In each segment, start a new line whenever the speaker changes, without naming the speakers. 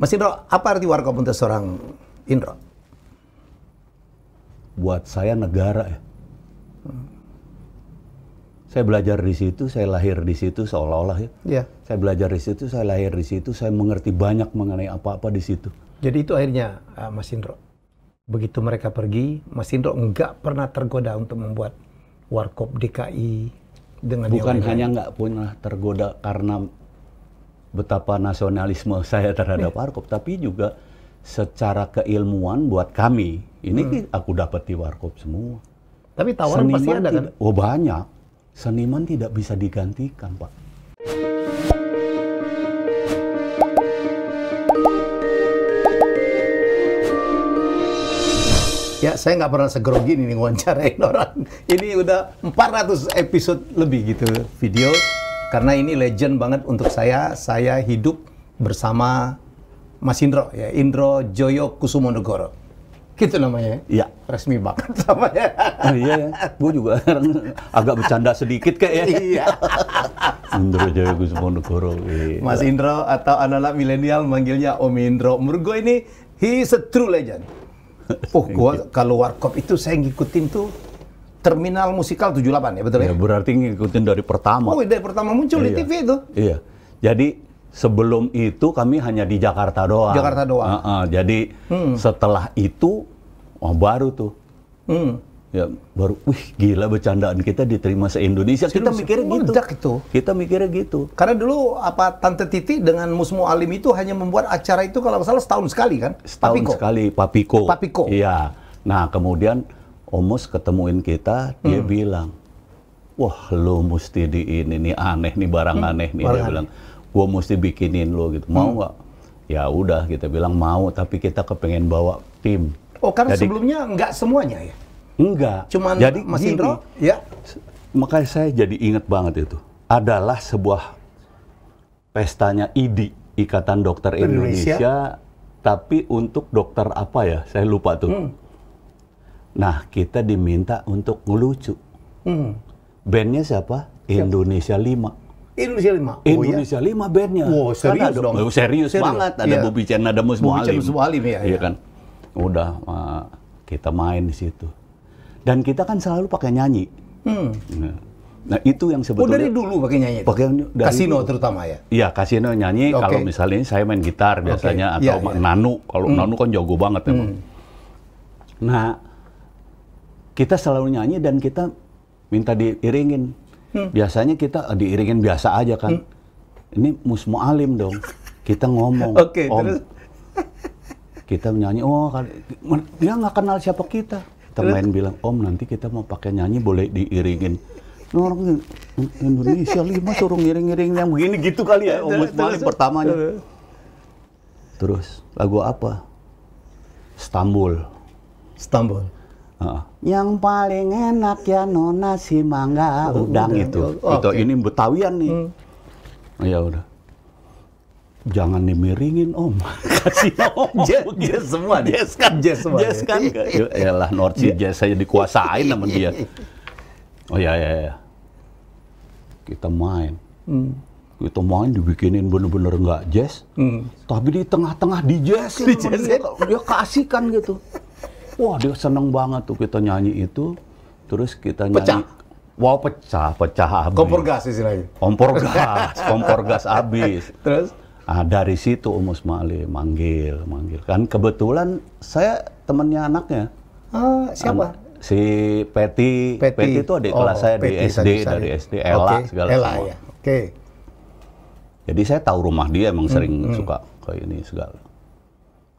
Mas Indro, apa arti warkop untuk seorang Indro?
Buat saya negara ya. Saya belajar di situ, saya lahir di situ seolah-olah ya. Yeah. Saya belajar di situ, saya lahir di situ, saya mengerti banyak mengenai apa-apa di situ.
Jadi itu akhirnya uh, Mas Indro. Begitu mereka pergi, Mas Indro nggak pernah tergoda untuk membuat warkop DKI dengan bukan hanya
nggak pernah tergoda karena betapa nasionalisme saya terhadap yeah. Warkop, tapi juga secara keilmuan buat kami ini hmm. aku dapat di Warkop semua. Tapi tawaran Seniman pasti ada kan? Oh banyak. Seniman tidak bisa digantikan, Pak.
Ya, saya nggak pernah segerogi ini wawancarain orang. Ini udah 400 episode lebih gitu video karena ini legend banget untuk saya. Saya hidup bersama Mas Indro ya, Indro Joyo Kusumo Negoro. Gitu namanya ya? Iya. Resmi banget
sama ya. Oh, iya ya, gue juga agak bercanda sedikit kayak ya. Iya. Indro Joyo Kusumo Negoro. Iya. Mas Indro atau anak-anak milenial manggilnya
Om Indro. Menurut gue ini, he is a true legend. Oh, gua iya. kalau warkop itu
saya ngikutin tuh Terminal Musikal 78 ya betul ya? ya? Berarti ngikutin dari pertama. Oh, dari pertama
muncul iya. di TV itu.
Iya. Jadi sebelum itu kami hanya di Jakarta doang. Jakarta doang. Uh -uh. Jadi hmm. setelah itu oh, baru tuh. Hmm. Ya baru, wih gila bercandaan kita diterima se-Indonesia. Kita mikirnya gitu. itu. Kita mikirnya gitu. Karena dulu apa Tante Titi dengan Musmu Alim itu hanya membuat acara
itu kalau salah setahun sekali kan? Setahun Papiko.
sekali, Papiko. Papiko. Iya. Nah kemudian Omus ketemuin kita, dia hmm. bilang, wah lo mesti di ini nih aneh nih barang hmm. aneh nih barang dia bilang, gua mesti bikinin lo gitu, mau hmm. nggak? Hmm. Ya udah kita bilang mau, tapi kita kepengen bawa tim. Oh karena Jadi, sebelumnya
nggak semuanya ya?
Enggak. Cuman Jadi, Mas gini, ya? Makanya saya jadi ingat banget itu. Adalah sebuah pestanya IDI, Ikatan Dokter Indonesia, Indonesia tapi untuk dokter apa ya? Saya lupa tuh. Hmm Nah, kita diminta untuk ngelucu. Hmm. Bandnya siapa? siapa? Indonesia 5.
Indonesia 5? Oh, iya. Indonesia
oh, 5 bandnya. Wow, kan serius kan ada, dong? Oh, serius, serius banget. Ada yeah. Bobby Chen, ada Mus Mualim. Mus Mualim, ya. Iya ya. kan? Udah, uh, kita main di situ. Dan kita kan selalu pakai nyanyi. Hmm. Nah, nah itu yang sebetulnya. Oh dari dulu pakai nyanyi. Pakai dari kasino dulu. terutama ya. Iya kasino nyanyi. Okay. Kalau misalnya saya main gitar biasanya okay. Iya, atau yeah, yeah. nanu. Kalau hmm. nanu kan jago banget memang. Hmm. Nah kita selalu nyanyi dan kita minta diiringin. Hmm. Biasanya kita ah, diiringin biasa aja kan. Hmm. Ini mus alim dong. Kita ngomong. Oke, okay, Om. terus kita nyanyi, oh kan, dia nggak kenal siapa kita. Temen bilang, Om nanti kita mau pakai nyanyi boleh diiringin. Orang Indonesia lima suruh ngiring-ngiring yang begini gitu kali ya, Om Musmu alim pertamanya. Terus lagu apa? Stambul. Stambul. Uh. Yang paling enak ya nona nasi mangga oh, udang, udang itu. Oh, itu okay. ini Betawian nih. Hmm. Oh, ya udah. Jangan dimiringin om. Kasih om. jazz, jazz semua nih. Jazz kan. Jazz semua. Jazz kan. Yalah North Jazz saya dikuasain sama dia. Oh ya ya ya. Kita main. Hmm. Kita main dibikinin bener-bener nggak jazz. Hmm. Tapi di tengah-tengah di jazz. Di jazz. Dia, dia kasihkan gitu. Wah dia seneng banget tuh kita nyanyi itu. Terus kita nyanyi. Pecah. Wow pecah, pecah habis. Kompor gas istilahnya. Kompor gas, kompor gas habis. Terus? Nah, dari situ Umus Mali manggil, manggil. Kan kebetulan saya temennya anaknya.
Ah, siapa?
Anak, si Peti. Peti. Peti itu adik oh, kelas saya Peti, di SD, saya dari SD. Ella, okay. segala Ella, semua. Ya. Oke. Okay. Jadi saya tahu rumah dia emang hmm, sering hmm. suka ke ini segala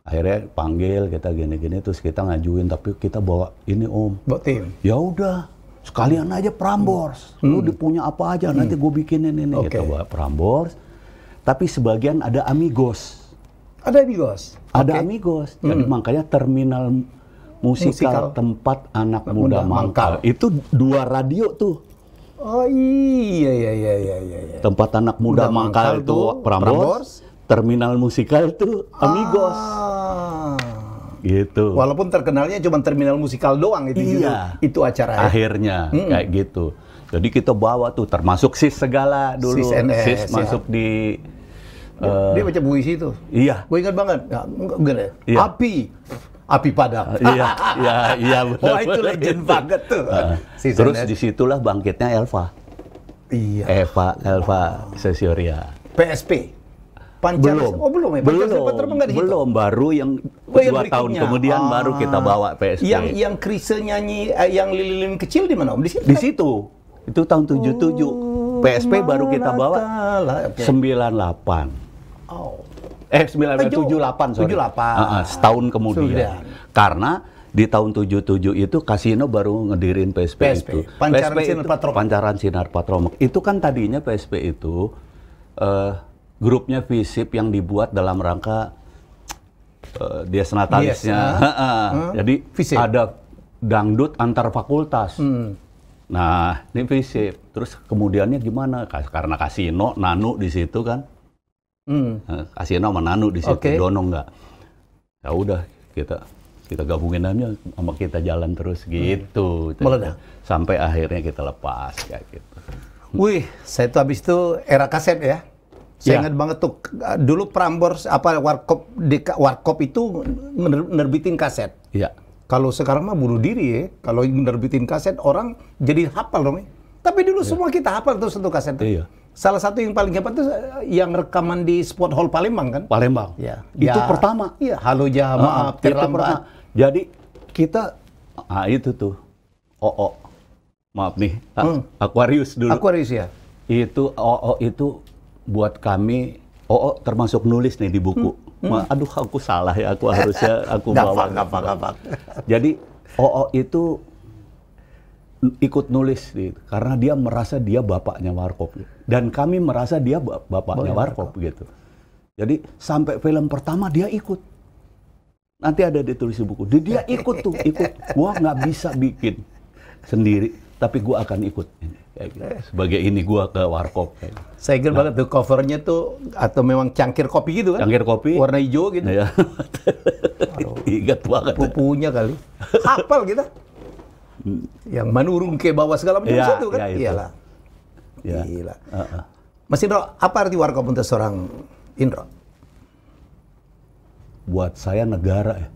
akhirnya panggil kita gini-gini terus kita ngajuin tapi kita bawa ini om bawa tim ya udah sekalian aja Prambors hmm. lu dipunya apa aja hmm. nanti gue bikinin ini okay. kita bawa Prambors tapi sebagian ada Amigos
ada Amigos
ada okay. Amigos hmm. jadi hmm. makanya terminal musikal, musikal tempat anak muda, muda mangkal. itu dua radio tuh Oh iya iya iya iya iya. iya. Tempat anak muda, muda mangkal, mangkal itu Prambors, Prambors terminal musikal itu
Amigos. Ah. Gitu. Walaupun
terkenalnya cuma terminal musikal doang itu iya. Judul, itu acara. Ya? Akhirnya hmm. kayak gitu. Jadi kita bawa tuh termasuk sis segala dulu. Sis, NS, sis masuk di uh, dia
baca puisi itu. Iya. Gue ingat banget. Ya, enggak, enggak enggak. Iya. Api. Api padam. iya, iya, iya benar. Wah, itu legend banget tuh. Uh, terus NS.
disitulah bangkitnya Elva. Iya. Eva, Elva, Elva oh. Sesioria. PSP. Pancasila. Belum. Oh belum ya. Pancasila belum. Penerbang nggak Belum. Baru yang oh, dua yang tahun kemudian ah. baru kita bawa PSP. Yang
yang Krise nyanyi, eh,
yang lilin kecil di mana om? Di situ. Di situ. Itu tahun 77. Oh, PSP baru kita bawa okay. 98. Oh. Eh 978, 78 eh, sorry. 78. Uh, uh, setahun kemudian. Sudah. Karena di tahun 77 itu kasino baru ngedirin PSP, PSP. itu. Pancaran PSP Sinar Patromak. Pancaran Sinar Patromak. Itu kan tadinya PSP itu uh, grupnya Visip yang dibuat dalam rangka uh, dia senatalisnya, Yes, hmm? Jadi Visip. ada dangdut antar fakultas. Hmm. Nah, ini Visip. Terus kemudiannya gimana? Karena kasino, nanu di situ kan. Hmm. Eh, kasino sama nanu di situ, okay. dono nggak. Ya udah, kita kita gabungin aja sama kita jalan terus hmm. gitu. Hmm. Meledak. Sampai akhirnya kita lepas kayak gitu. Wih, saya
itu habis itu era kaset ya. Saya yeah. ingat banget tuh dulu Prambors apa Warkop di Warkop itu nerbitin kaset. Iya. Kalau sekarang mah bunuh diri ya. Kalau nerbitin kaset orang jadi hafal dong. Ya. Tapi dulu yeah. semua kita hafal terus satu kaset. Iya. Salah satu yang paling hebat itu eh, yang rekaman di Sport Hall Palembang kan? Palembang.
Iya. Itu ya, pertama. Iya. Halo Jamaah, uh, ah, ah, Terlambat. Ah. Jadi kita ah itu tuh. Oh, Oh. Maaf nih. Hmm. Aquarius dulu. Aquarius ya. Itu oh, oh itu buat kami oh, oh termasuk nulis nih di buku. Hmm. Hmm. Aduh aku salah ya aku harusnya aku bawa. Gampang, gampang, Jadi oh, oh itu ikut nulis gitu. karena dia merasa dia bapaknya Warkop dan kami merasa dia bapaknya Warkop gitu. Jadi sampai film pertama dia ikut. Nanti ada ditulis di buku. Dia ikut tuh, ikut. Gua nggak bisa bikin sendiri, tapi gua akan ikut. Gitu. Sebagai ini gua ke warkop. Saya ingat gitu. nah, banget
tuh covernya tuh atau memang cangkir kopi gitu
kan? Cangkir kopi. Warna hijau gitu. Ya. Ingat banget. Pupunya kali.
Hafal kita. Hmm. Yang menurun ke bawah segala macam ya, satu kan? Ya, Iyalah. Ya. Gila.
Uh -uh. Mas Indro, apa arti warkop untuk seorang Indro? Buat saya negara ya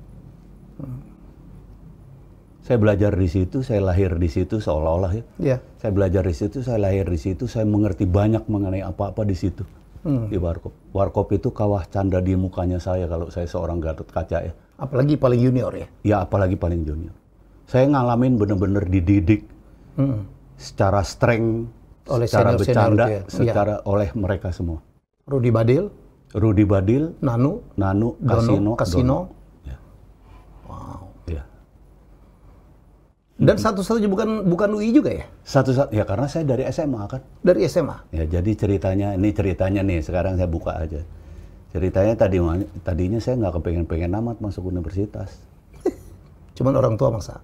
saya belajar di situ, saya lahir di situ seolah-olah ya. Yeah. Saya belajar di situ, saya lahir di situ, saya mengerti banyak mengenai apa-apa di situ. Hmm. Di Warkop. Warkop itu kawah canda di mukanya saya kalau saya seorang Gatot Kaca ya.
Apalagi paling junior ya?
Ya, apalagi paling junior. Saya ngalamin benar-benar dididik. Hmm. Secara strength, oleh secara senior, bercanda, senior ya. Iya. secara ya. oleh mereka semua. Rudy Badil? Rudy Badil. Nanu? Nanu, Kasino. Kasino.
Dan satu-satunya bukan bukan UI juga ya?
Satu satu ya karena saya dari SMA kan. Dari SMA. Ya jadi ceritanya ini ceritanya nih sekarang saya buka aja. Ceritanya tadi tadinya saya nggak kepengen-pengen amat masuk universitas. Cuman orang tua maksa.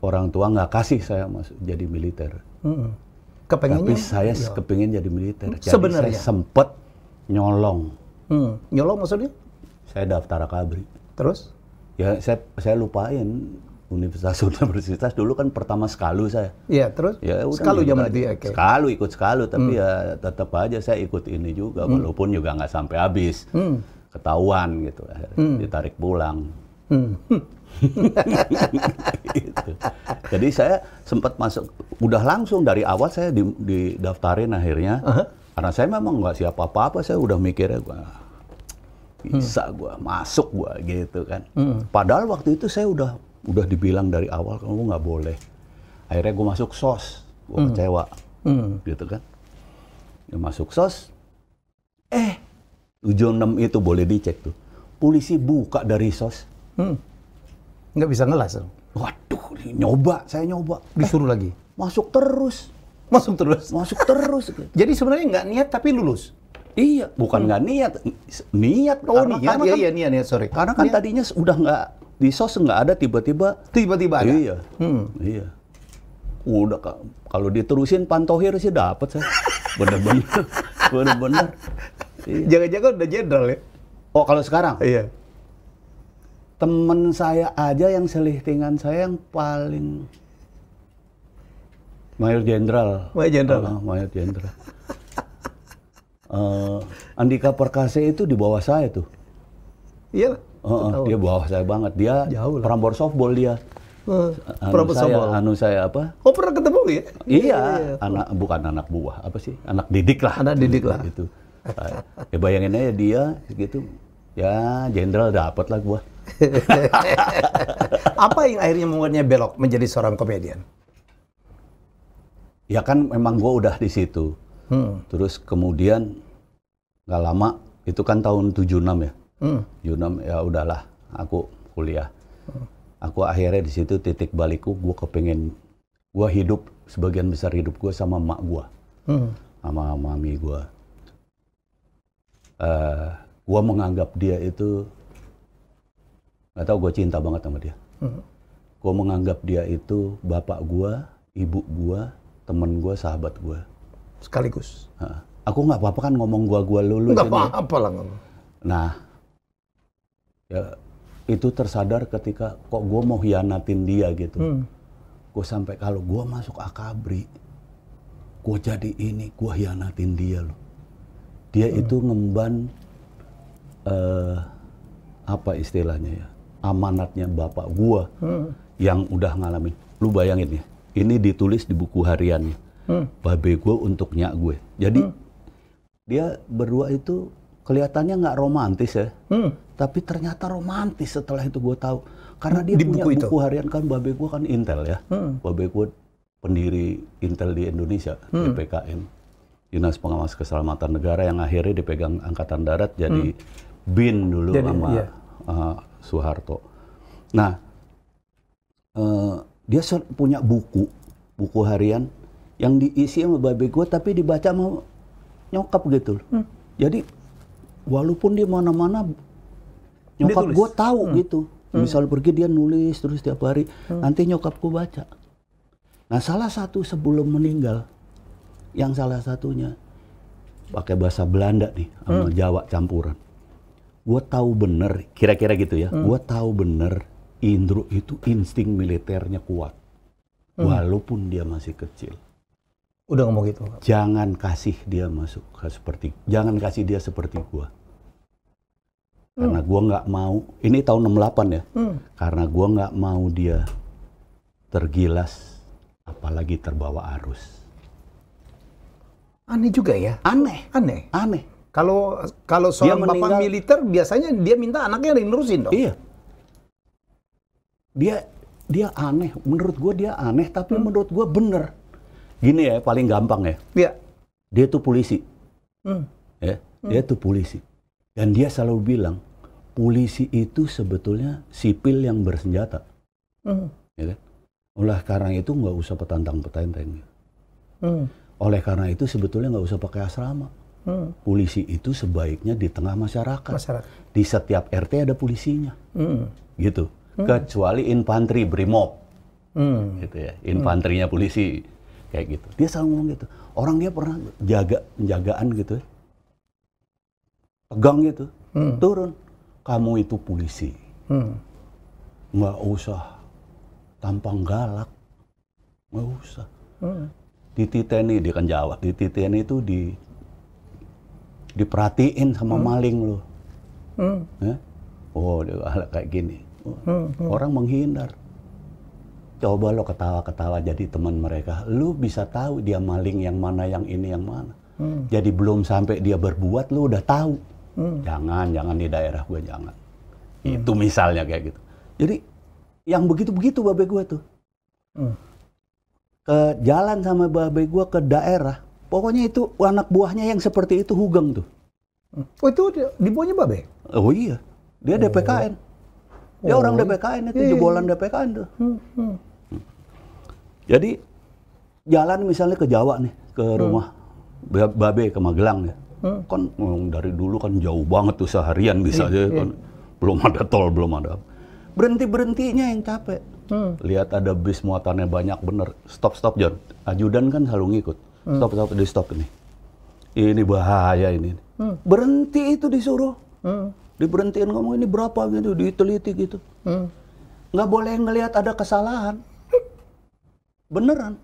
Orang tua nggak kasih saya masuk jadi militer. Hmm. Kepengennya, Tapi saya ya. kepengen jadi militer. Jadi Sebenarnya. saya sempet nyolong. Hmm. Nyolong maksudnya? Saya daftar akabri. Terus? Ya saya saya lupain Universitas Universitas dulu kan pertama sekalu saya.
Iya, terus? Ya, udah sekalu gitu zaman dia, ya. Okay.
Sekalu ikut sekalu, tapi hmm. ya tetap aja saya ikut ini juga hmm. walaupun juga nggak sampai habis. Hmm. Ketahuan gitu, eh, hmm. ditarik pulang. Hmm. gitu. Jadi saya sempat masuk udah langsung dari awal saya didaftarin akhirnya. Uh -huh. Karena saya memang nggak siapa apa-apa, saya udah mikirnya gua hmm. bisa hmm. gua masuk gua gitu kan. Hmm. Padahal waktu itu saya udah udah dibilang dari awal kamu nggak boleh. Akhirnya gue masuk sos, gue hmm. kecewa, hmm. gitu kan. Ya masuk sos, eh 76 itu boleh dicek tuh. Polisi buka dari sos.
Hmm. Nggak bisa ngelas. Waduh, nyoba,
saya nyoba. Disuruh eh, lagi? Masuk terus. Masuk terus? Masuk terus. Jadi sebenarnya nggak niat tapi lulus? Iya, bukan hmm. nggak hmm. niat, niat. Oh, niat, karena iya, iya, niat, niat, sorry. Karena kan niat. tadinya udah nggak di sos nggak ada tiba-tiba. Tiba-tiba ada. Iya. Hmm. Iya. Udah kalau diterusin Pantohir sih dapat saya. Bener-bener. Bener-bener. Iya. jaga udah jenderal ya? Oh kalau sekarang? Iya. Temen saya aja yang selihtingan saya yang paling Mayor Jenderal. Mayor Jenderal. Oh, Mayor Jenderal. uh, Andika Perkasa itu di bawah saya tuh. Iya. Uh, uh, dia bawah saya banget. Dia perambor softball dia. Uh, anu saya, softball. anu saya apa? Oh pernah ketemu ya? Iya, iya, iya. anak bukan anak buah, apa sih? Anak didik lah. Anak didik lah. Gitu. ya bayangin aja dia gitu. Ya jenderal dapat lah gua. apa yang akhirnya membuatnya belok menjadi seorang komedian? Ya kan memang gua udah di situ. Hmm. Terus kemudian nggak lama itu kan tahun 76 ya. Hmm. Yunam ya udahlah, aku kuliah. Aku akhirnya di situ titik balikku, gue kepengen gue hidup sebagian besar hidup gue sama mak gue, hmm. sama mami gue. Uh, gue menganggap dia itu nggak tahu gue cinta banget sama dia. Hmm. Gue menganggap dia itu bapak gue, ibu gue, temen gue, sahabat gue. Sekaligus. Uh, aku nggak apa-apa kan ngomong gue gue lulu. Nggak apa-apa lah. Nah, ya itu tersadar ketika kok gue mau hianatin dia gitu hmm. gue sampai kalau gue masuk akabri gue jadi ini gue hianatin dia loh dia hmm. itu ngemban uh, apa istilahnya ya amanatnya bapak gue hmm. yang udah ngalamin lu bayangin ya ini ditulis di buku hariannya hmm. babe gue untuk nyak gue jadi hmm. dia berdua itu kelihatannya nggak romantis ya, hmm. tapi ternyata romantis setelah itu gue tahu karena dia di punya buku, buku harian kan babe gue kan Intel ya, hmm. babe gue pendiri Intel di Indonesia hmm. PKN, Dinas Pengawas Keselamatan Negara yang akhirnya dipegang Angkatan Darat jadi hmm. bin dulu jadi, sama iya. uh, Soeharto. Nah uh, dia punya buku buku harian yang diisi sama babe gue tapi dibaca mau nyokap gitu. Hmm. Jadi walaupun dia mana-mana
nyokap gue tahu hmm. gitu
hmm. misal pergi dia nulis terus setiap hari hmm. nanti nyokap gue baca nah salah satu sebelum meninggal yang salah satunya pakai bahasa Belanda nih sama hmm. Jawa campuran gue tahu bener kira-kira gitu ya hmm. gue tahu bener Indro itu insting militernya kuat hmm. walaupun dia masih kecil udah ngomong gitu jangan kasih dia masuk seperti jangan kasih dia seperti gue karena hmm. gue nggak mau ini tahun 68 ya hmm. karena gue nggak mau dia tergilas apalagi terbawa arus
aneh juga ya aneh aneh aneh kalau kalau seorang bapak militer biasanya dia minta
anaknya nerusin dong iya dia dia aneh menurut gue dia aneh tapi hmm. menurut gue bener gini ya paling gampang ya iya dia tuh polisi hmm. ya dia hmm. tuh polisi dan dia selalu bilang, polisi itu sebetulnya sipil yang bersenjata. Mm. Ya kan? Oleh karena itu nggak usah petantang-petenteng. Mm. Oleh karena itu sebetulnya nggak usah pakai asrama. Mm. Polisi itu sebaiknya di tengah masyarakat. masyarakat. Di setiap RT ada polisinya. Mm. Gitu. Mm. Kecuali infanteri, brimob. Mm. Gitu ya. Hmm. Infanterinya polisi. Kayak gitu. Dia selalu ngomong gitu. Orang dia pernah jaga penjagaan gitu ya tegang gitu, hmm. turun. Kamu itu polisi. Hmm. Nggak usah tampang galak. Nggak usah. Hmm. tni dia kan jawab titi tni itu di diperhatiin sama hmm. maling lo. Hmm. eh? Oh, dia galak kayak gini. Hmm, hmm. Orang menghindar. Coba lo ketawa-ketawa jadi teman mereka. lo bisa tahu dia maling yang mana, yang ini, yang mana. Hmm. Jadi belum sampai dia berbuat, lo udah tahu. Hmm. Jangan, jangan di daerah gue jangan. Hmm. Itu misalnya kayak gitu. Jadi yang begitu-begitu babe gue tuh. Hmm. Ke jalan sama babe gue ke daerah. Pokoknya itu anak buahnya yang seperti itu hugeng tuh. Hmm. Oh itu di bawahnya babe? Oh iya. Dia oh. DPKN. Dia oh. orang DPKN itu Iyi. Iya, jebolan iya. DPKN tuh. Hmm. Hmm. Jadi jalan misalnya ke Jawa nih, ke hmm. rumah hmm. babe ke Magelang ya. Hmm. Kan oh, dari dulu kan jauh banget tuh seharian bisa iya, aja iya. kan. Belum ada tol, belum ada. Berhenti-berhentinya yang capek. Hmm. Lihat ada bis muatannya banyak bener. Stop, stop, John. Ajudan kan selalu ngikut. Stop, stop, di stop ini. Ini bahaya ini. Hmm. Berhenti itu disuruh. Hmm. Diberhentiin ngomong ini berapa gitu, diteliti gitu. Hmm. Nggak boleh ngelihat ada kesalahan. Beneran.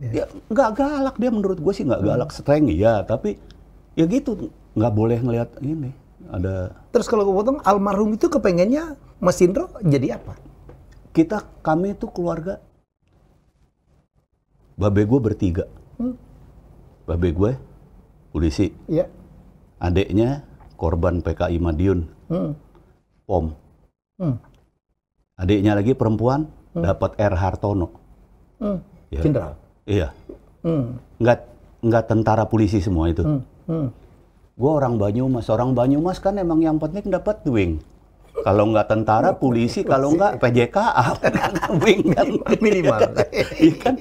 Yeah. Ya, nggak galak dia menurut gue sih nggak hmm. galak streng ya, tapi ya gitu nggak boleh ngelihat ini ada. Terus kalau gue
potong almarhum itu kepengennya Mas Indro jadi apa? Kita kami itu keluarga
babe gue bertiga. Hmm. Babe gue polisi. adiknya Adeknya korban PKI Madiun. Hmm. POM. Hmm. Adiknya lagi perempuan hmm. dapat R Hartono. Hmm. Ya. Jenderal. Iya. Hmm. Nggak nggak tentara polisi semua itu. Hmm. Hmm. Gue orang Banyumas, orang Banyumas kan emang yang penting dapat wing. Kalau nggak tentara, polisi, kalau nggak PJKA, wing kan minimal. Iya kan?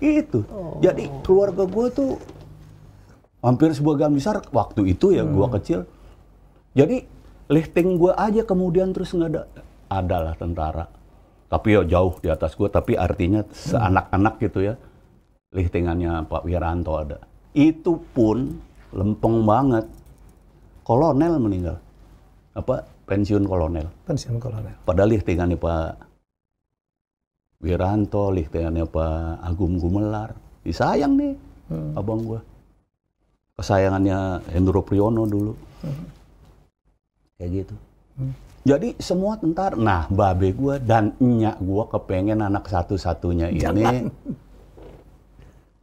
Itu. Oh. Jadi keluarga gue tuh hampir sebuah sebagian besar waktu itu ya hmm. gue kecil. Jadi lifting gue aja kemudian terus nggak ada adalah tentara. Tapi ya jauh di atas gue, tapi artinya hmm. seanak-anak gitu ya liftingannya Pak Wiranto ada. Itu pun lempeng banget. Kolonel meninggal. Apa pensiun kolonel.
Pensiun kolonel.
Padahal liftingannya Pak Wiranto, liftingannya Pak Agung Gumelar. Disayang nih hmm. abang gua. Kesayangannya Hendro Priyono dulu. Hmm. Kayak gitu. Hmm. Jadi semua tentara. Nah, babe gua dan nyak gua kepengen anak satu-satunya ini Jangan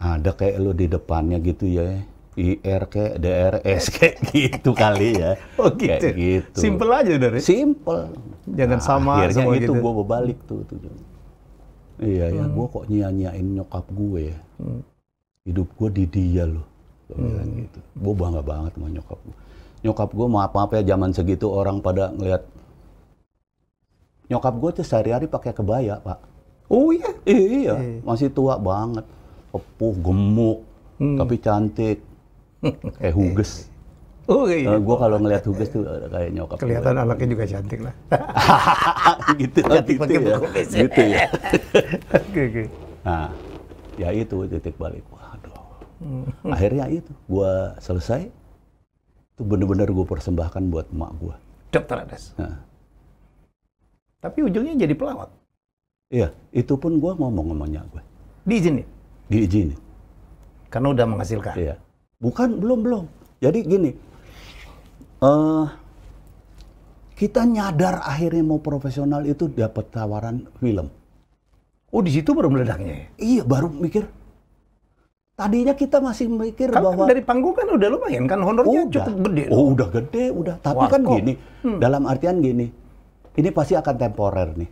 ada kayak lo di depannya gitu ya IR ke DRS kayak gitu kali ya. Oh gitu. Kayak ya? gitu. Simpel
aja dari. Simpel, Jangan nah, sama akhirnya semua itu gitu. gitu. gue balik
tuh. tuh. Iya hmm. ya, gue kok nyanyain nyokap gue ya. Hmm. Hidup gue di dia loh. Gue hmm. gitu. Gue bangga banget sama nyokap gue. Nyokap gue mau apa-apa ya zaman segitu orang pada ngeliat. Nyokap gue tuh sehari-hari pakai kebaya, Pak. Oh iya? Iya, iya. masih tua banget pepuh, gemuk, hmm. tapi cantik. kayak Huges. Oh iya. Uh, eh, gue kalau ngelihat Huges tuh kayak nyokap. Kelihatan gue. anaknya juga cantik lah. gitu kan gitu ya. ya. gitu ya. Oke oke. Nah, ya itu titik balik. Waduh.
Hmm. Akhirnya itu
gue selesai. Itu bener-bener gue persembahkan buat emak gue. Dokter Ades. Nah.
Tapi ujungnya jadi pelawat.
Iya, itu pun gue ngomong ngomongnya gue. Diizinin? diizinin. Karena udah menghasilkan. Iya. Bukan, belum belum. Jadi gini, uh, kita nyadar akhirnya mau profesional itu dapat tawaran film. Oh di situ baru meledaknya Iya baru mikir. Tadinya kita masih mikir kan, bahwa dari panggung kan udah lumayan kan honornya udah, cukup gede. Oh udah gede udah. Tapi Warko. kan gini, hmm. dalam artian gini, ini pasti akan temporer nih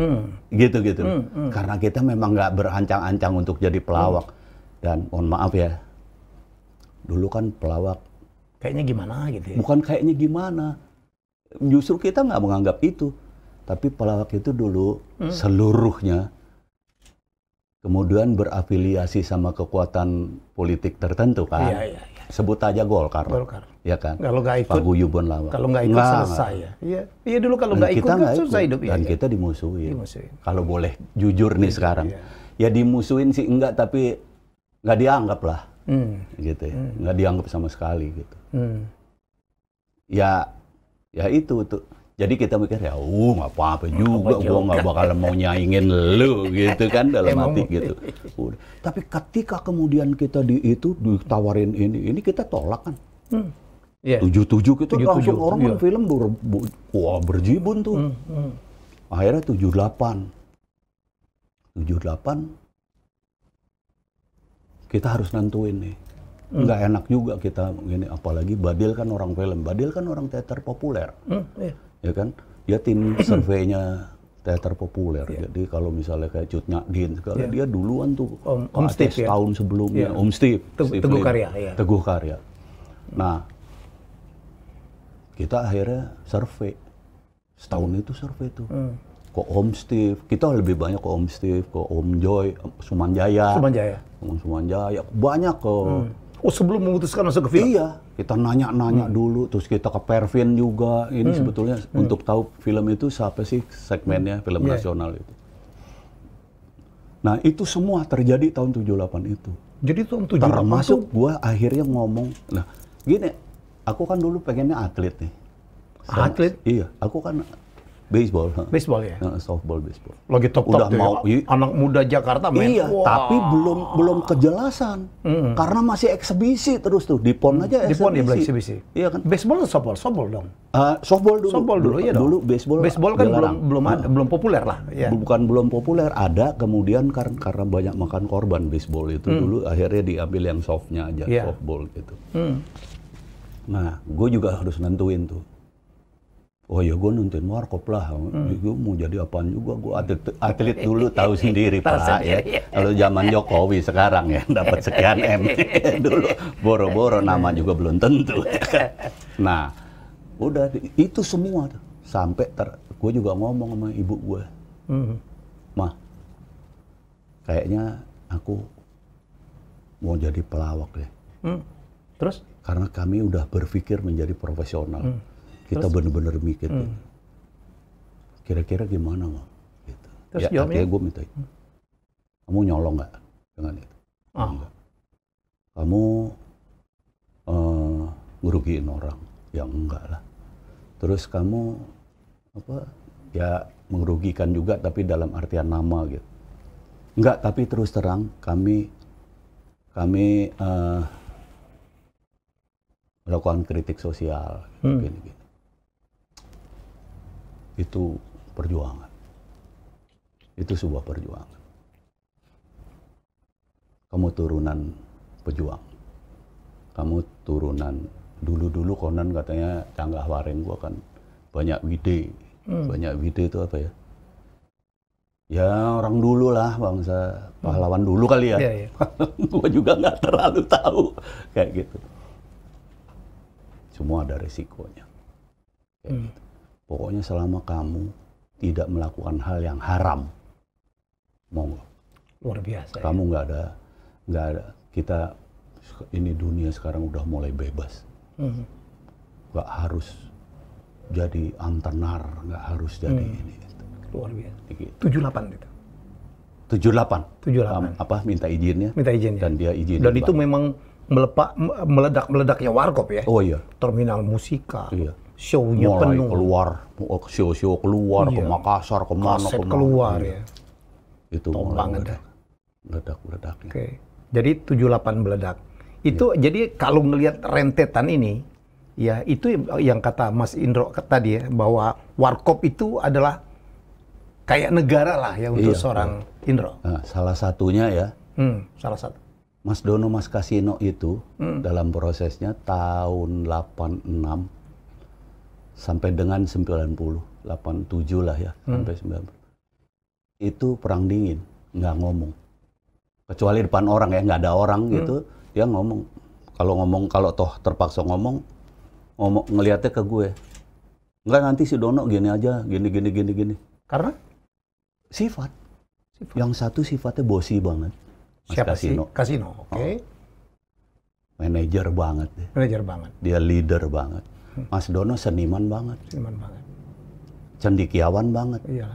Hmm. gitu-gitu. Hmm. Hmm. Karena kita memang nggak berancang-ancang untuk jadi pelawak. Hmm. Dan mohon maaf ya, dulu kan pelawak. Kayaknya gimana gitu ya? Bukan kayaknya gimana. Justru kita nggak menganggap itu. Tapi pelawak itu dulu hmm. seluruhnya kemudian berafiliasi sama kekuatan politik tertentu kan. Iya, iya. iya sebut aja Golkar. Golkar. Ya kan? Kalau nggak ikut. lah. Kalau nggak ikut nggak, selesai ya.
Iya. iya. dulu kalau nggak ikut kan susah hidup. Iya. Dan ya,
kita ya. dimusuhin. dimusuhin. Kalau boleh jujur nih iya, sekarang. Ya. Ya dimusuhin sih enggak tapi nggak dianggap lah. Hmm. Gitu ya. Hmm. Nggak dianggap sama sekali gitu. Hmm. Ya ya itu tuh jadi kita mikir ya, uh nggak apa-apa juga, gue gua nggak bakal mau nyaingin lu gitu kan dalam Emang hati gitu. Udah. Tapi ketika kemudian kita di itu ditawarin ini, ini kita tolak kan. Hmm. Yeah. Tujuh gitu, tujuh kita langsung orang kan film ber, ber, wah berjibun tuh. Hmm. Hmm. Akhirnya tujuh delapan, tujuh delapan kita harus nentuin nih hmm. Gak enak juga kita gini apalagi Badil kan orang film Badil kan orang teater populer mm, yeah ya kan? Dia tim surveinya teater populer. Yeah. Jadi kalau misalnya kayak Cut Nyakdin segala, yeah. dia duluan tuh Om, Om Steve, ya? tahun sebelumnya. Yeah. Om Steve. Steve Teguh Karya. Ya. Teguh Karya. Nah, kita akhirnya survei. Setahun itu survei tuh. Hmm. kok Om Steve. Kita lebih banyak ke Om Steve, ke Om Joy, Sumanjaya. Sumanjaya. Om Sumanjaya. Banyak ke hmm. Oh
sebelum memutuskan masuk ke film? Iya, kita nanya-nanya hmm.
dulu, terus kita ke Pervin juga. Ini hmm. sebetulnya hmm. untuk tahu film itu siapa sih segmennya hmm. film yeah. nasional itu. Nah itu semua terjadi tahun 78 itu. Jadi tahun 78 Termasuk itu... akhirnya ngomong, nah gini, aku kan dulu pengennya atlet nih. atlet? Iya, aku kan Baseball. Baseball ya. Softball baseball. Lagi top top Udah ya? mau ya. anak muda Jakarta main. Iya, wow. tapi belum belum kejelasan. Mm -hmm. Karena masih eksebisi terus tuh di PON aja di PON ya eksebisi.
Iya kan? Baseball atau softball? Softball dong.
Uh, softball dulu. Softball dulu, dulu ya dong. Dulu baseball. Baseball kan belum belum ah. ada, belum populer lah. Ya. Bukan belum populer, ada kemudian karena karena banyak makan korban baseball itu mm. dulu akhirnya diambil yang softnya aja yeah. softball gitu. Mm. Nah, gue juga harus nentuin tuh oh ya gue nonton warkop lah hmm. gue mau jadi apaan juga gue atlet, atlet dulu tahu sendiri pak ya kalau zaman Jokowi sekarang ya dapat sekian m dulu boro-boro nama juga belum tentu nah udah itu semua sampai ter gue juga ngomong sama ibu gue hmm. mah kayaknya aku mau jadi pelawak deh hmm. terus karena kami udah berpikir menjadi profesional hmm kita benar-benar mikir. Hmm. Gitu. Kira-kira gimana, mau
Gitu. Terus ya, akhirnya gue
minta, kamu nyolong nggak dengan itu? Ah. Enggak. Kamu uh, ngerugiin orang? Ya enggak lah. Terus kamu apa? Ya merugikan juga tapi dalam artian nama gitu. Enggak, tapi terus terang kami kami uh, melakukan kritik sosial hmm. gini, gini itu perjuangan. Itu sebuah perjuangan. Kamu turunan pejuang. Kamu turunan dulu-dulu konon katanya canggah waring gua kan banyak wide. Hmm. Banyak wide itu apa ya? Ya orang dulu lah bangsa pahlawan dulu kali ya. Yeah, iya. yeah. gua juga nggak terlalu tahu kayak gitu. Semua ada resikonya. hmm. gitu Pokoknya selama kamu tidak melakukan hal yang haram, monggo.
Luar biasa. Ya. Kamu
nggak ya? ada, nggak ada. Kita ini dunia sekarang udah mulai bebas. Mm-hmm. harus jadi antenar, nggak harus jadi mm. ini. Gitu. Luar biasa. Tujuh delapan Tujuh 78. 78. Um, apa minta izinnya? Minta izinnya. Dan dia izin. Dan itu
memang melepak meledak meledaknya warkop ya. Oh iya. Terminal musika.
Iya show-nya Mulai penuh. keluar, oh, show-show keluar, iya. ke Makassar, ke mana, ke mana. keluar iya. ya. Itu Tompang mulai meledak. Meledak, ya. meledak. Oke. Okay.
Jadi 78 meledak. Itu iya. jadi kalau ngelihat rentetan ini, ya itu yang kata Mas Indro tadi ya, bahwa Warkop itu adalah kayak negara lah ya untuk iya, seorang iya. Indro.
Nah, salah satunya ya. Hmm, salah satu. Mas Dono Mas Kasino itu hmm. dalam prosesnya tahun 86 sampai dengan 90, 87 lah ya, hmm. sampai 90. Itu perang dingin, nggak ngomong. Kecuali depan orang ya, nggak ada orang hmm. gitu, dia ngomong. Kalau ngomong, kalau toh terpaksa ngomong, ngomong ngelihatnya ke gue. nggak nanti si Dono gini aja, gini, gini, gini, gini. Karena? Sifat. sifat. Yang satu sifatnya bosi banget. Mas Siapa Kasino. sih? Kasino, oke. Okay. Oh. Manajer banget. Manajer banget. Dia leader banget Mas Dono seniman banget. Seniman banget. Cendikiawan banget. Iya.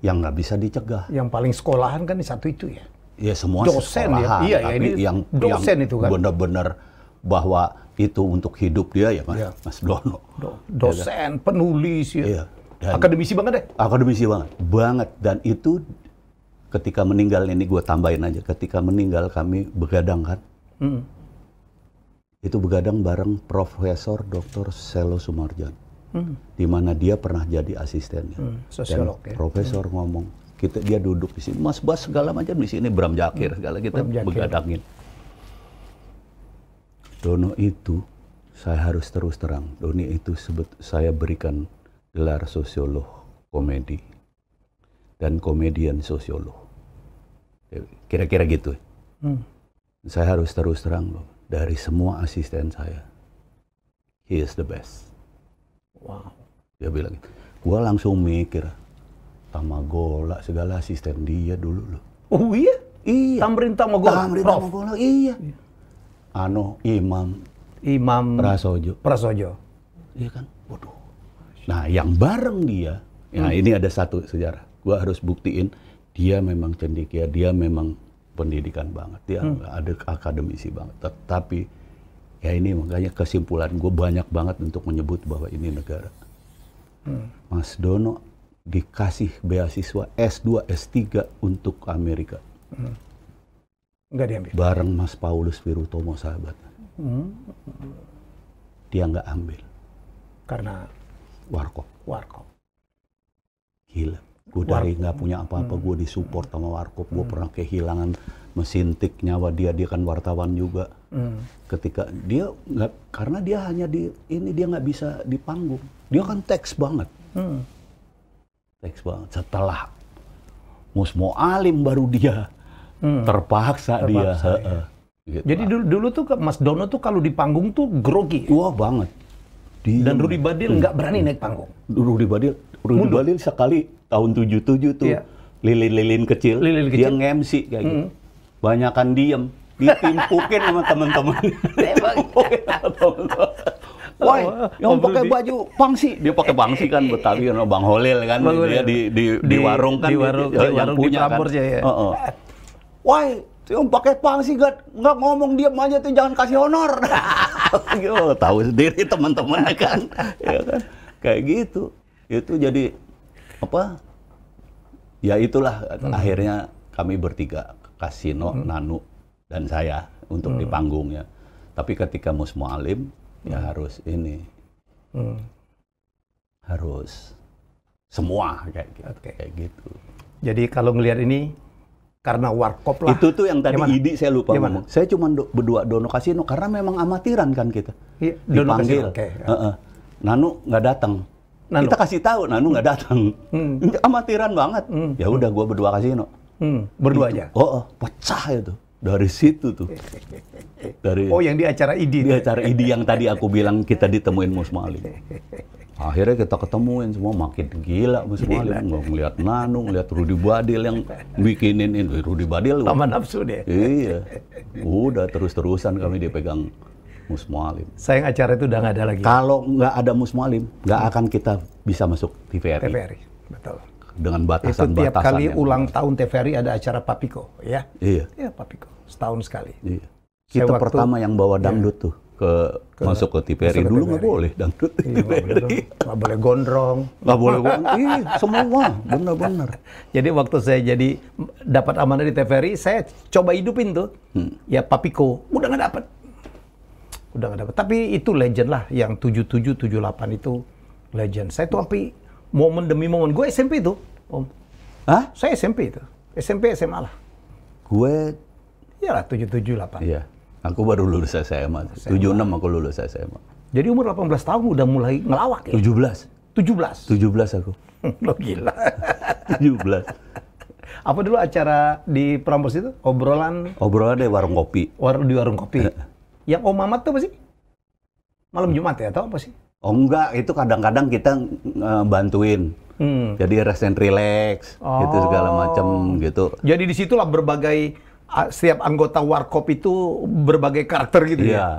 Yang nggak bisa dicegah.
Yang paling sekolahan kan di satu itu ya.
Iya semua dosen ya? sekolahan. Ya. Iya, tapi ya, ini yang dosen yang itu kan. Bener-bener bahwa itu untuk hidup dia ya Mas, iya. Mas Dono. Do dosen, ya, kan? penulis ya. Iya. Dan akademisi banget deh. Akademisi banget, banget. Dan itu ketika meninggal ini gue tambahin aja. Ketika meninggal kami begadang kan. Mm -hmm itu begadang bareng Profesor Dr. Selo Sumarjan. Hmm. Di mana dia pernah jadi asistennya. Hmm, sosiolog Dan ya. Profesor hmm. ngomong, kita dia duduk di sini, Mas Bas segala macam di sini Bram Jakir hmm. segala kita gitu, Jakir. begadangin. Dono itu saya harus terus terang, Doni itu sebut saya berikan gelar sosiolog komedi dan komedian sosiolog. Kira-kira gitu. Hmm. Saya harus terus terang loh dari semua asisten saya. He is the best. Wow. Dia bilang, gitu. gue langsung mikir sama Gola segala asisten dia dulu loh. Oh iya?
Iya. Tamrin Tamagola. Tamrin Tamagola,
iya. iya. Ano, Imam. Imam. Prasojo. Prasojo. Iya kan? Waduh. Nah, yang bareng dia, nah, hmm. nah ini ada satu sejarah. Gua harus buktiin dia memang cendikia, dia memang pendidikan banget, dia ya, hmm. ada akademisi banget. Tetapi ya ini makanya kesimpulan gue banyak banget untuk menyebut bahwa ini negara. Hmm. Mas Dono dikasih beasiswa S2, S3 untuk Amerika.
Hmm. Nggak diambil.
Bareng Mas Paulus Wirutomo sahabat. Hmm. Dia nggak ambil. Karena? Warkop. Warkop. Gila gue dari nggak punya apa-apa hmm. gue disupport sama warkop gue hmm. pernah kehilangan mesin tik nyawa dia dia kan wartawan juga hmm. ketika dia nggak karena dia hanya di ini dia nggak bisa di panggung dia kan teks banget hmm. teks banget setelah musmo alim baru dia hmm. terpaksa, terpaksa dia ya. gitu. jadi
dulu dulu tuh mas dono
tuh kalau di panggung tuh grogi wah banget Diem. dan Rudi Badil nggak berani hmm. naik panggung Rudi Badil Rudi Badil sekali tahun 77 tuh. Yeah. Lilin-lilin kecil, Lilin kecil, dia ngemsi kayak mm -hmm. gitu. Banyakan diem, ditimpukin sama temen-temen. Woi, oh, yang oh, pakai baju pangsi, dia pakai pangsi kan Betawi know, Bang Holil kan Bang dia di, di, di warung kan di warung, di, di, warung punya kan. Ya. Uh -uh. Woi, yang pakai pangsi gak nggak ngomong diam aja tuh jangan kasih honor. Yo, gitu, tahu sendiri teman-teman kan. ya kan. Kayak gitu. Itu jadi apa ya itulah hmm. akhirnya kami bertiga Kasino, hmm. Nanu dan saya untuk hmm. di panggungnya. Tapi ketika mus-mualim ya hmm. ya harus ini. Hmm. Harus semua kayak gitu. Okay. Kayak gitu.
Jadi kalau ngelihat ini
karena warkop
lah. Itu tuh yang tadi Gimana? Idi saya lupa Gimana? ngomong.
Saya cuma do, berdua Dono Kasino karena memang amatiran kan kita. Iya, Dipanggil. Dono Okay. Ya. Uh -uh. Nanu nggak datang
Nano. Kita kasih tahu
Nanu nggak datang. Hmm. Amatiran banget. Hmm. Ya udah gue berdua kasino. Hmm. Berdua gitu. aja. Oh, oh, pecah itu. Dari situ tuh. Dari Oh, yang di acara ID. Di acara ID yang tadi aku bilang kita ditemuin Mus Malik. Akhirnya kita ketemuin semua makin gila Mus Malik. Nggak ngeliat Nanu, ngeliat Rudi Badil yang bikinin itu Rudi Badil. Taman nafsu deh. Iya. Udah terus-terusan kami dipegang Musmualim. Sayang acara itu udah nggak ada lagi. Kalau nggak ada Musmualim, nggak hmm. akan kita bisa masuk TVRI. TVRI, betul. Dengan batasan-batasan. Itu batasan kali yang
ulang tahun TVRI ada acara Papiko, ya? Iya. Iya Papiko, setahun sekali.
Iya. Kita Saya pertama yang bawa iya. dangdut iya. tuh ke, ke masuk ke TVRI dulu nggak boleh dangdut iya, TVRI.
Nggak boleh gondrong.
Nggak boleh gondrong.
Iya, semua benar-benar. Jadi waktu saya jadi dapat amanah di TVRI, saya coba hidupin tuh. Hmm. Ya Papiko, udah nggak dapat udah nggak dapat. Tapi itu legend lah yang 77 78 itu legend. Saya tuh sampai momen demi momen gue SMP itu, Om. Hah? Saya SMP itu. SMP SMA lah.
Gue Iyalah 77 8. Iya. Aku baru lulus SMA. SMA. 76 aku lulus SMA.
Jadi umur 18 tahun udah mulai ngelawak ya?
17. 17. 17 aku.
Hmm, lo gila. 17. Apa dulu acara di Prambos itu? Obrolan?
Obrolan di warung kopi. War di warung kopi. Eh.
Yang Om Mamat tuh apa sih? Malam Jumat ya atau apa sih?
Oh enggak, itu kadang-kadang kita uh, bantuin. Hmm. Jadi rest and relax, oh. gitu segala oh. macam gitu. Jadi
disitulah berbagai setiap anggota warkop itu
berbagai karakter gitu ya? iya. ya.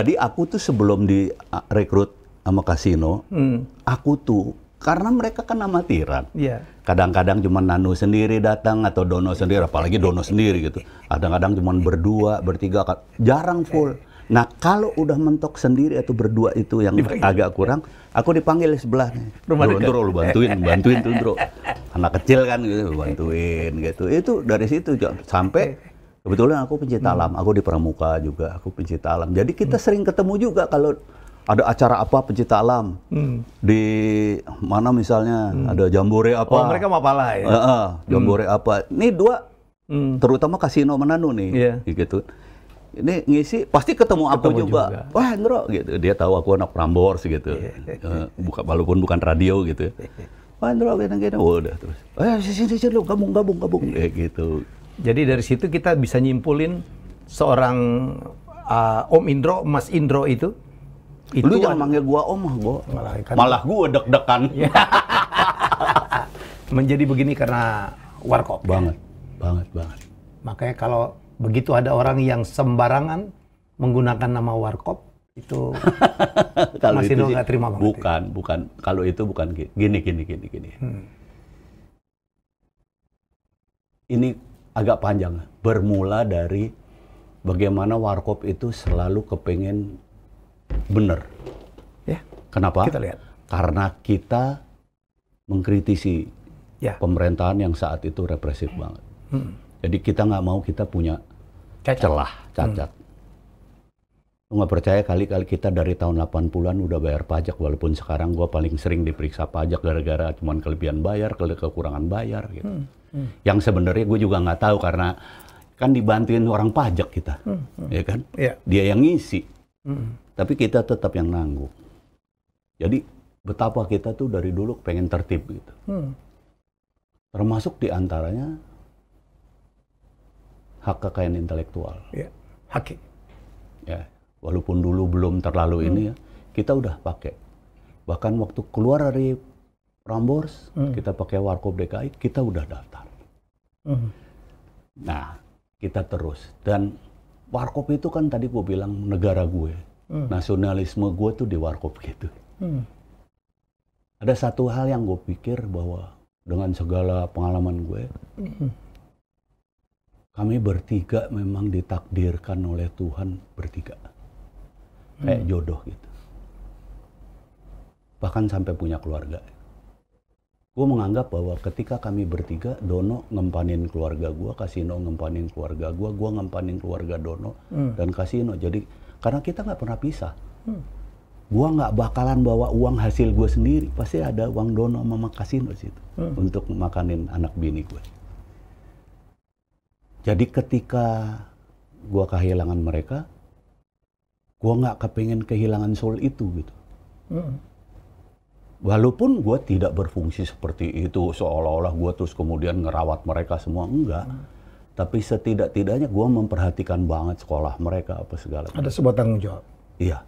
Jadi aku tuh sebelum direkrut sama kasino, hmm. aku tuh karena mereka kan amatiran. Yeah. Kadang-kadang cuma Nano sendiri datang atau Dono sendiri, apalagi Dono sendiri gitu. Kadang-kadang cuma berdua, bertiga, jarang full. Nah kalau udah mentok sendiri atau berdua itu yang dipanggil. agak kurang, aku dipanggil di sebelah nih. lu bantuin, bantuin Tundro. Anak kecil kan gitu, bantuin gitu. Itu dari situ sampai kebetulan aku pencinta hmm. alam, aku di Pramuka juga, aku pencinta alam. Jadi kita hmm. sering ketemu juga kalau ada acara apa pencipta alam hmm. di mana misalnya hmm. ada jambore oh, apa oh mereka mapala ya uh, uh, jambore hmm. apa ini dua hmm. terutama kasino menanu nih yeah. gitu ini ngisi pasti ketemu, ketemu aku juga. juga wah Hendro gitu dia tahu aku anak Prambors gitu yeah. Iya. buka walaupun bukan radio gitu wah Hendro gini gini oh, udah terus eh sini sini lu gabung gabung gabung yeah.
Iya. gitu jadi dari situ kita bisa nyimpulin seorang uh, Om Indro Mas Indro itu itu Lu jangan
manggil gua om, ah, gua malah, kan malah
gua deg-degan. Iya. Menjadi begini karena warkop.
Banget, banget, banget.
Makanya kalau begitu ada orang yang sembarangan menggunakan nama warkop, itu
kalau masih itu nggak terima banget. Ya. Bukan, ya? bukan. Kalau itu bukan gini, gini, gini, gini. Hmm. Ini agak panjang. Bermula dari bagaimana warkop itu selalu kepengen benar. Ya. Kenapa? Kita lihat. Karena kita mengkritisi ya. pemerintahan yang saat itu represif hmm. banget. Hmm. Jadi kita nggak mau kita punya cacat. celah, cacat. Hmm. nggak percaya kali-kali kita dari tahun 80-an udah bayar pajak walaupun sekarang gue paling sering diperiksa pajak gara-gara cuman kelebihan bayar, ke kekurangan bayar gitu. Hmm. Hmm. Yang sebenarnya gue juga nggak tahu karena kan dibantuin orang pajak kita, hmm. Hmm. ya kan? Yeah. Dia yang ngisi. Hmm. Tapi kita tetap yang nanggung. Jadi betapa kita tuh dari dulu pengen tertib gitu. Hmm. Termasuk diantaranya hak kekayaan intelektual. Ya, hak. Ya, walaupun dulu belum terlalu hmm. ini ya, kita udah pakai. Bahkan waktu keluar dari rambors hmm. kita pakai Warkop DKI, kita udah daftar. Hmm. Nah, kita terus dan warkop itu kan tadi gue bilang negara gue, hmm. nasionalisme gue tuh di warkop gitu. Hmm. Ada satu hal yang gue pikir bahwa dengan segala pengalaman gue, hmm. kami bertiga memang ditakdirkan oleh Tuhan bertiga, kayak hmm. jodoh gitu. Bahkan sampai punya keluarga gue menganggap bahwa ketika kami bertiga Dono ngempanin keluarga gue Kasino ngempanin keluarga gue gue ngempanin keluarga Dono hmm. dan Kasino jadi karena kita nggak pernah pisah hmm. gue nggak bakalan bawa uang hasil gue sendiri pasti ada uang Dono sama Kasino situ hmm. untuk makanin anak bini gue jadi ketika gue kehilangan mereka gue nggak kepengen kehilangan soul itu gitu hmm Walaupun gue tidak berfungsi seperti itu, seolah-olah gue terus kemudian ngerawat mereka semua, enggak. Hmm. Tapi setidak-tidaknya gue memperhatikan banget sekolah mereka, apa segala. Ada sebuah tanggung jawab? Iya.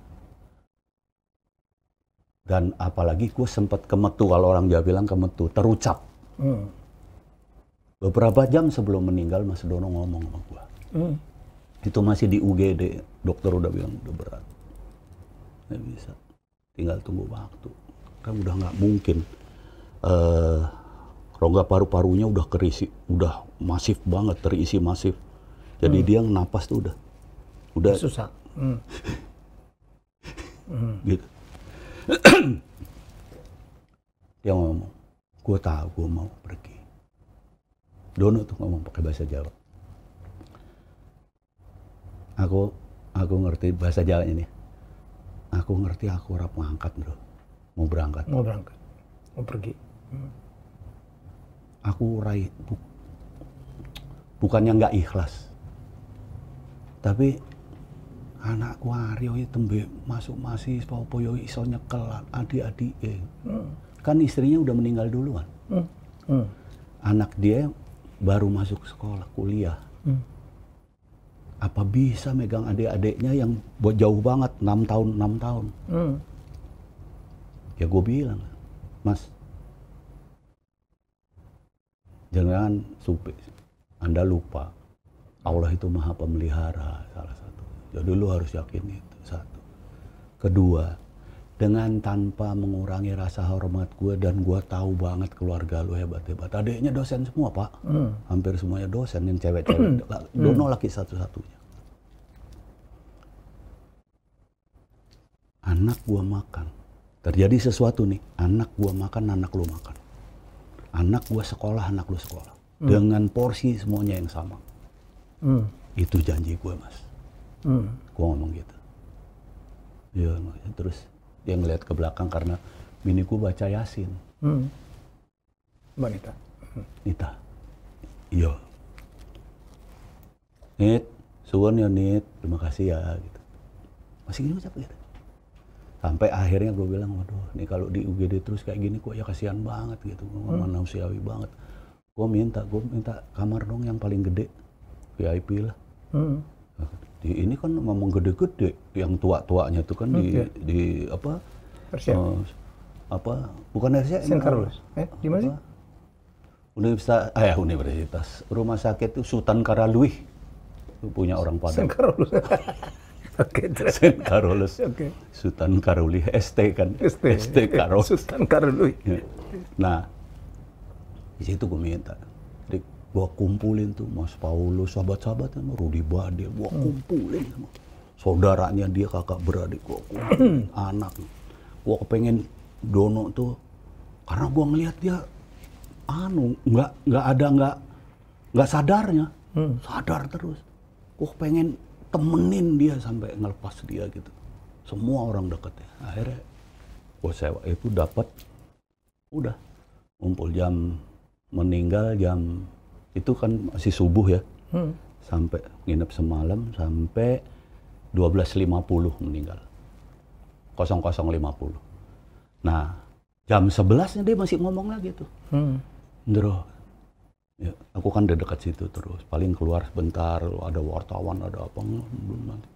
Dan apalagi gue sempat kemetu, kalau orang Jawa bilang kemetu, terucap. Hmm. Beberapa jam sebelum meninggal, Mas Dono ngomong sama gue. Hmm. Itu masih di UGD, dokter udah bilang, udah berat. Nggak bisa, tinggal tunggu waktu kan udah nggak mungkin. Uh, eh, rongga paru-parunya udah terisi udah masif banget, terisi masif. Jadi hmm. dia nafas tuh udah, udah susah. Hmm. gitu. dia ngomong, gue tahu gue mau pergi. Dono tuh ngomong pakai bahasa Jawa. Aku aku ngerti bahasa Jawa ini. Aku ngerti aku rap mengangkat bro mau berangkat. Mau
berangkat, mau pergi. Hmm.
Aku raih bu, bukannya nggak ikhlas, tapi anakku Aryo ya, tembe masuk masih popo yo ya, iso nyekel adik-adik eh. hmm. kan istrinya udah meninggal duluan hmm. Hmm. anak dia baru masuk sekolah kuliah hmm. apa bisa megang adik-adiknya yang jauh banget enam tahun enam tahun hmm ya gue bilang mas jangan supe anda lupa Allah itu maha pemelihara salah satu jadi lu harus yakin itu satu kedua dengan tanpa mengurangi rasa hormat gue dan gue tahu banget keluarga lu hebat-hebat. Adiknya dosen semua pak, hmm. hampir semuanya dosen yang cewek-cewek. Dono hmm. laki hmm. satu-satunya. Anak gue makan, terjadi sesuatu nih anak gua makan anak lu makan anak gua sekolah anak lu sekolah hmm. dengan porsi semuanya yang sama hmm. itu janji gue mas hmm. gue ngomong gitu ya terus dia ngeliat ke belakang karena mini gue baca yasin
hmm. mbak Nita hmm. Nita
iya Nit suwon ya Nit terima kasih ya gitu masih gini ucap gitu sampai akhirnya gue bilang waduh ini kalau di UGD terus kayak gini kok ya kasihan banget gitu hmm. manusiawi banget gue minta gue minta kamar dong yang paling gede VIP lah hmm. di ini kan ngomong gede-gede yang tua-tuanya tuh kan hmm, di iya. di apa uh, apa bukan Asia St. Carlos eh, di mana sih Universitas ah, ya, universitas rumah sakit itu Sultan Karaluih punya orang Padang St. Oke. Okay, Karolus. Carolus. Okay. Sultan Karoli ST kan. ST, ST iya. Carolus. Sultan Karoli. Ya. Nah, di situ gue minta. Jadi gue kumpulin tuh Mas Paulus, sahabat-sahabatnya, Rudi Badil, gue hmm. kumpulin sama saudaranya dia kakak beradik gue kumpulin, anak. Gue kepengen Dono tuh karena gue ngelihat dia anu nggak nggak ada nggak nggak sadarnya hmm. sadar terus gue pengen temenin dia sampai ngelepas dia gitu semua orang deket ya. akhirnya gue sewa itu dapat udah ngumpul jam meninggal jam itu kan masih subuh ya hmm. sampai nginep semalam sampai 12.50 meninggal 00.50 nah jam 11 dia masih ngomong lagi tuh hmm. Ndro Ya, aku kan udah dekat situ terus, paling keluar sebentar, ada wartawan, ada apa, belum nanti.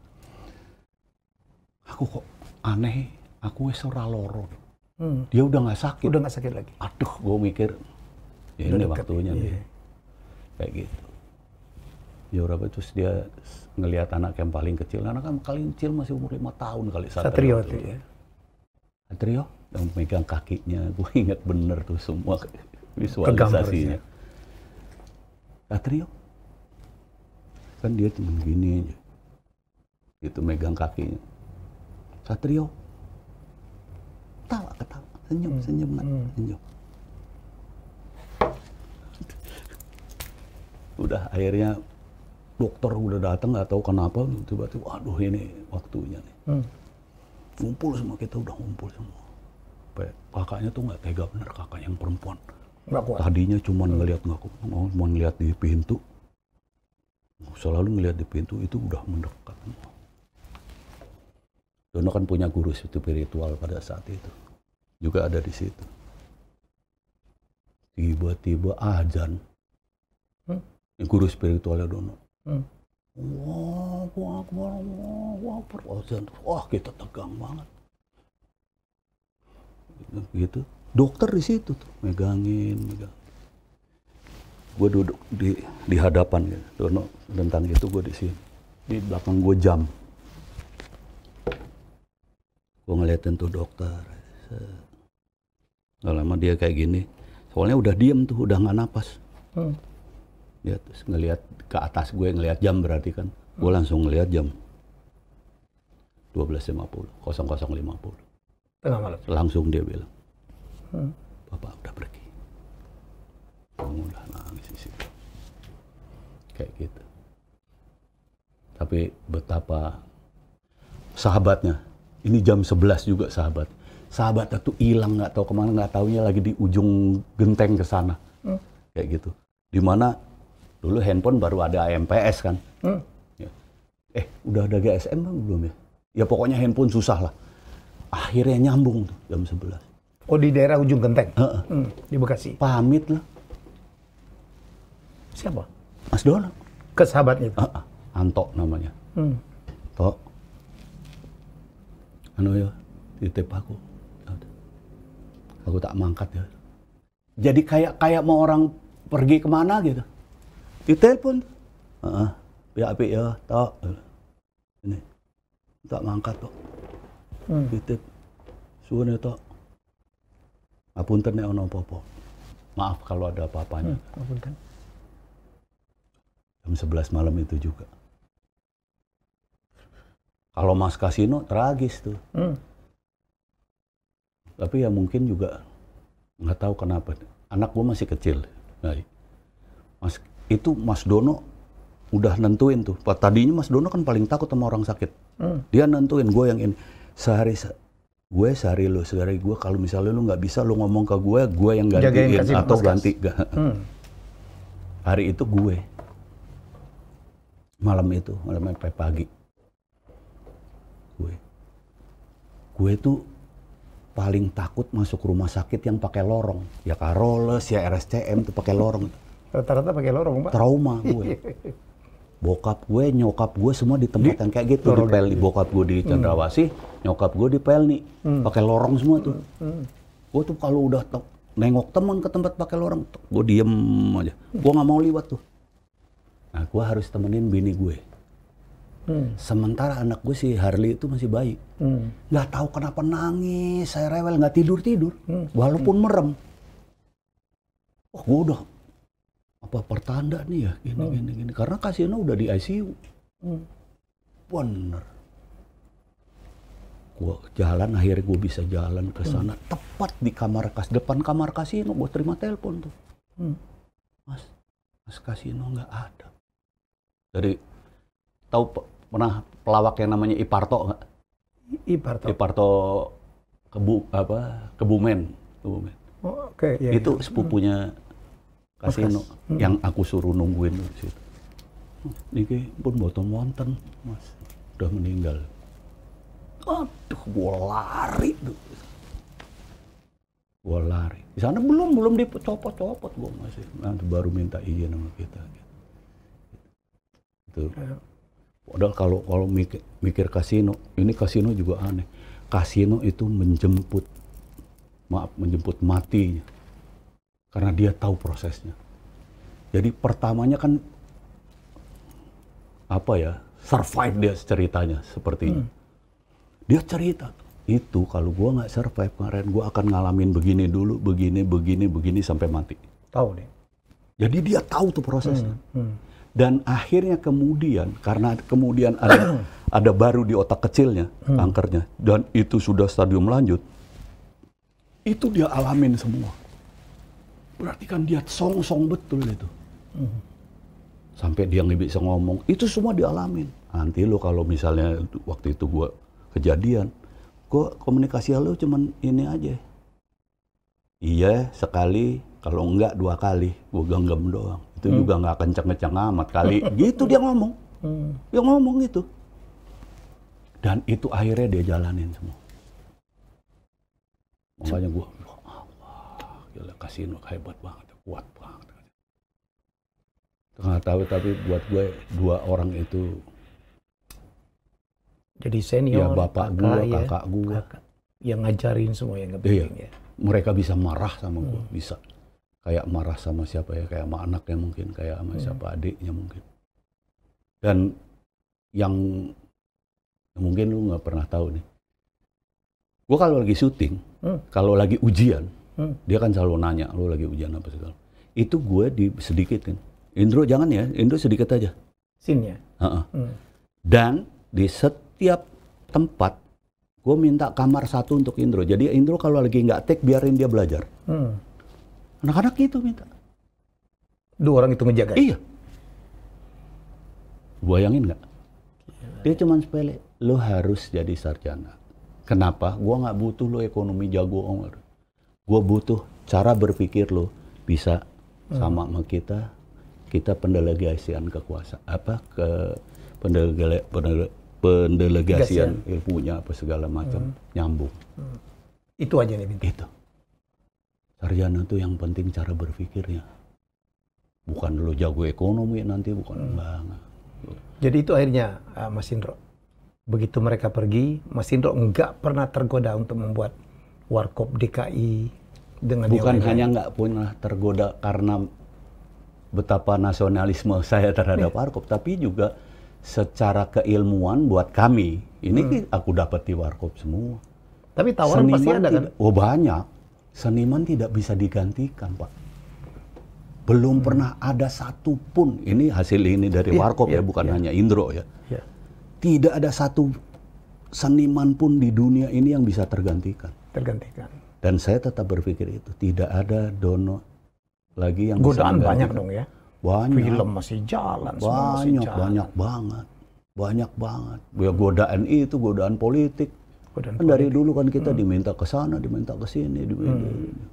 Aku kok aneh, aku wes ora loro. Hmm. Dia udah nggak sakit. Udah nggak sakit lagi. Aduh, gue mikir, ya ini deket, waktunya iya. nih. Kayak gitu. Ya berapa terus dia ngelihat anak yang paling kecil, anak kan paling kecil masih umur lima tahun kali satu Satrio itu ya. Satrio yang memegang kakinya, gue ingat bener tuh semua ya? visualisasinya. Satrio, kan dia cuma gini aja itu megang kakinya Satrio tawa ketawa senyum hmm. senyum hmm. senyum udah akhirnya dokter udah datang nggak tahu kenapa tiba-tiba aduh ini waktunya nih hmm. ngumpul semua kita udah ngumpul semua kakaknya tuh nggak tega bener kakak yang perempuan Nggak kuat. Tadinya cuma ngelihat nggak oh, mau ngelihat di pintu. Selalu ngelihat di pintu itu udah mendekat. Dono kan punya guru spiritual pada saat itu. Juga ada di situ. Tiba-tiba ajan, Hmm? Guru spiritualnya Dono. Hmm. Allahu wah, wah, Akbar. Azan. Wah, kita tegang banget. Gitu dokter di situ tuh megangin megang gue duduk di di hadapan ya Dono tentang itu gue di sini di belakang gue jam gue ngeliatin tuh dokter Gak lama dia kayak gini soalnya udah diem tuh udah nggak napas hmm. dia terus ngeliat ke atas gue ngeliat jam berarti kan hmm. gue langsung ngeliat jam 12.50 00.50 tengah malam langsung dia bilang
bapak udah pergi
kamu udah nangis di situ kayak gitu tapi betapa sahabatnya ini jam 11 juga sahabat sahabat itu hilang nggak tahu kemana nggak tahunya lagi di ujung genteng ke sana hmm. kayak gitu dimana dulu handphone baru ada AMPS kan hmm. ya. eh udah ada GSM bang belum ya ya pokoknya handphone susah lah akhirnya nyambung tuh jam 11 Oh di daerah ujung genteng. Uh, hmm, di Bekasi. Pamit lah. Siapa? Mas Dono.
Ke sahabatnya. Uh, uh,
Anto namanya. Hmm. Tok. Anu ya, titip aku. Aku tak mangkat ya. Jadi kayak kayak mau orang pergi kemana gitu. Ditelepon. Heeh. Uh, ya, ya, tok. Ini. Tak mangkat, Tok. Hmm. Titip. Suwun ya, Tok Apunten nek ono popo. Maaf kalau ada apa-apanya. Hmm, apunten. Jam 11 malam itu juga. Kalau Mas Kasino tragis tuh. Hmm. Tapi ya mungkin juga nggak tahu kenapa. Anak gue masih kecil. mas itu Mas Dono udah nentuin tuh. Tadinya Mas Dono kan paling takut sama orang sakit. Hmm. Dia nentuin gue yang ini sehari gue sehari lu sehari gue kalau misalnya lu nggak bisa lu ngomong ke gue gue yang gantiin Jagain, atau ganti hmm. hari itu gue malam itu malam sampai pagi gue gue tuh paling takut masuk rumah sakit yang pakai lorong ya karoles ya RSCM tuh pakai lorong
rata-rata pakai lorong pak trauma gue
bokap gue, nyokap gue semua di tempat yang kayak gitu di Pelni. Bokap gue di Cendrawasih, hmm. nyokap gue di Pelni, hmm. pakai lorong semua tuh. Hmm. hmm. Gue tuh kalau udah tok nengok temen ke tempat pakai lorong, gue diem aja. Gue nggak mau liwat tuh. Nah, gue harus temenin bini gue. Hmm. Sementara anak gue si Harley itu masih bayi, hmm. nggak tahu kenapa nangis, saya rewel, nggak tidur tidur, hmm. walaupun merem. Oh, gue udah apa pertanda nih ya gini hmm. gini gini karena Kasino udah di ICU hmm. bener gua jalan akhirnya gue bisa jalan ke hmm. sana hmm. tepat di kamar kas depan kamar kasino gue terima telepon tuh hmm. mas mas kasino nggak ada dari tahu pernah pelawak yang namanya Iparto nggak Iparto Iparto kebu apa kebumen kebumen oh, oke okay, ya, itu ya. sepupunya hmm
kasino hmm. yang
aku suruh nungguin di situ. Niki pun boten wonten, Mas. Udah meninggal. Aduh, gua lari tuh. Gua lari. Di sana belum belum dicopot-copot gua masih. Nanti baru minta izin sama kita. Gitu. gitu. Iya. Padahal kalau kalau mikir, mikir kasino, ini kasino juga aneh. Kasino itu menjemput maaf menjemput matinya karena dia tahu prosesnya. Jadi pertamanya kan apa ya survive dia ceritanya seperti Hmm. Dia cerita itu kalau gue nggak survive kemarin gue akan ngalamin begini dulu begini begini begini sampai mati. Tahu nih Jadi dia tahu tuh prosesnya. Hmm. Hmm. Dan akhirnya kemudian karena kemudian ada ada baru di otak kecilnya hmm. kankernya dan itu sudah stadium lanjut itu dia alamin semua. Berarti kan dia song-song betul itu. Hmm. Sampai dia nggak bisa ngomong. Itu semua dialamin. Nanti lo kalau misalnya waktu itu gue kejadian, gue komunikasi lo cuman ini aja. Iya sekali, kalau enggak dua kali, gue genggam doang. Itu mm. juga nggak kenceng-kenceng amat kali. gitu dia ngomong. Mm. Dia ngomong itu, Dan itu akhirnya dia jalanin semua. Makanya gue gila kasino hebat banget kuat banget Tengah tahu tapi buat gue dua orang itu jadi senior ya bapak kakak, gue ya, kakak
gue kakak yang ngajarin semua yang kepenting iya. ya
mereka bisa marah sama gue hmm. bisa kayak marah sama siapa ya kayak sama anaknya mungkin kayak sama hmm. siapa adiknya mungkin dan yang mungkin lu nggak pernah tahu nih gue kalau lagi syuting hmm. kalau lagi ujian Hmm. Dia kan selalu nanya, lu lagi ujian apa segala. Itu gue di sedikit kan. Indro jangan ya, Indro sedikit aja. Sinnya. Uh -uh. Hmm. Dan di setiap tempat gue minta kamar satu untuk Indro. Jadi Indro kalau lagi nggak take biarin dia belajar. anak hmm. Anak-anak itu minta. Dua orang itu menjaga. Iya. Bayangin nggak? Dia cuma sepele. Lo harus jadi sarjana. Kenapa? gue nggak butuh lo ekonomi jago omar gue butuh cara berpikir lo bisa hmm. sama sama kita kita pendelegasian kekuasaan apa ke pendelega, pendele, pendelegasian ilmunya apa segala macam hmm. nyambung hmm.
itu aja nih bintang. itu
sarjana tuh yang penting cara berpikirnya bukan lo jago ekonomi nanti bukan hmm. banget
jadi itu akhirnya uh, Mas Indro begitu mereka pergi Mas Indro nggak pernah tergoda untuk membuat Warkop DKI dengan bukan hanya
nggak pernah tergoda karena betapa nasionalisme saya terhadap Warkop, tapi juga secara keilmuan buat kami ini hmm. aku dapat di Warkop semua. Tapi tawaran seniman pasti ada kan? Oh banyak. Seniman tidak bisa digantikan pak. Belum hmm. pernah ada satupun. Ini hasil ini dari iya, Warkop yeah, ya, iya, bukan yeah. hanya Indro ya. Yeah. Tidak ada satu seniman pun di dunia ini yang bisa tergantikan tergantikan. Dan saya tetap berpikir itu tidak ada dono lagi yang godaan banyak dong ya. Banyak. Film masih jalan, banyak, masih jalan. banyak banget, banyak banget. Ya, godaan itu godaan politik. Godaan kan dari dulu kan kita hmm. diminta ke sana, diminta ke sini, Hmm.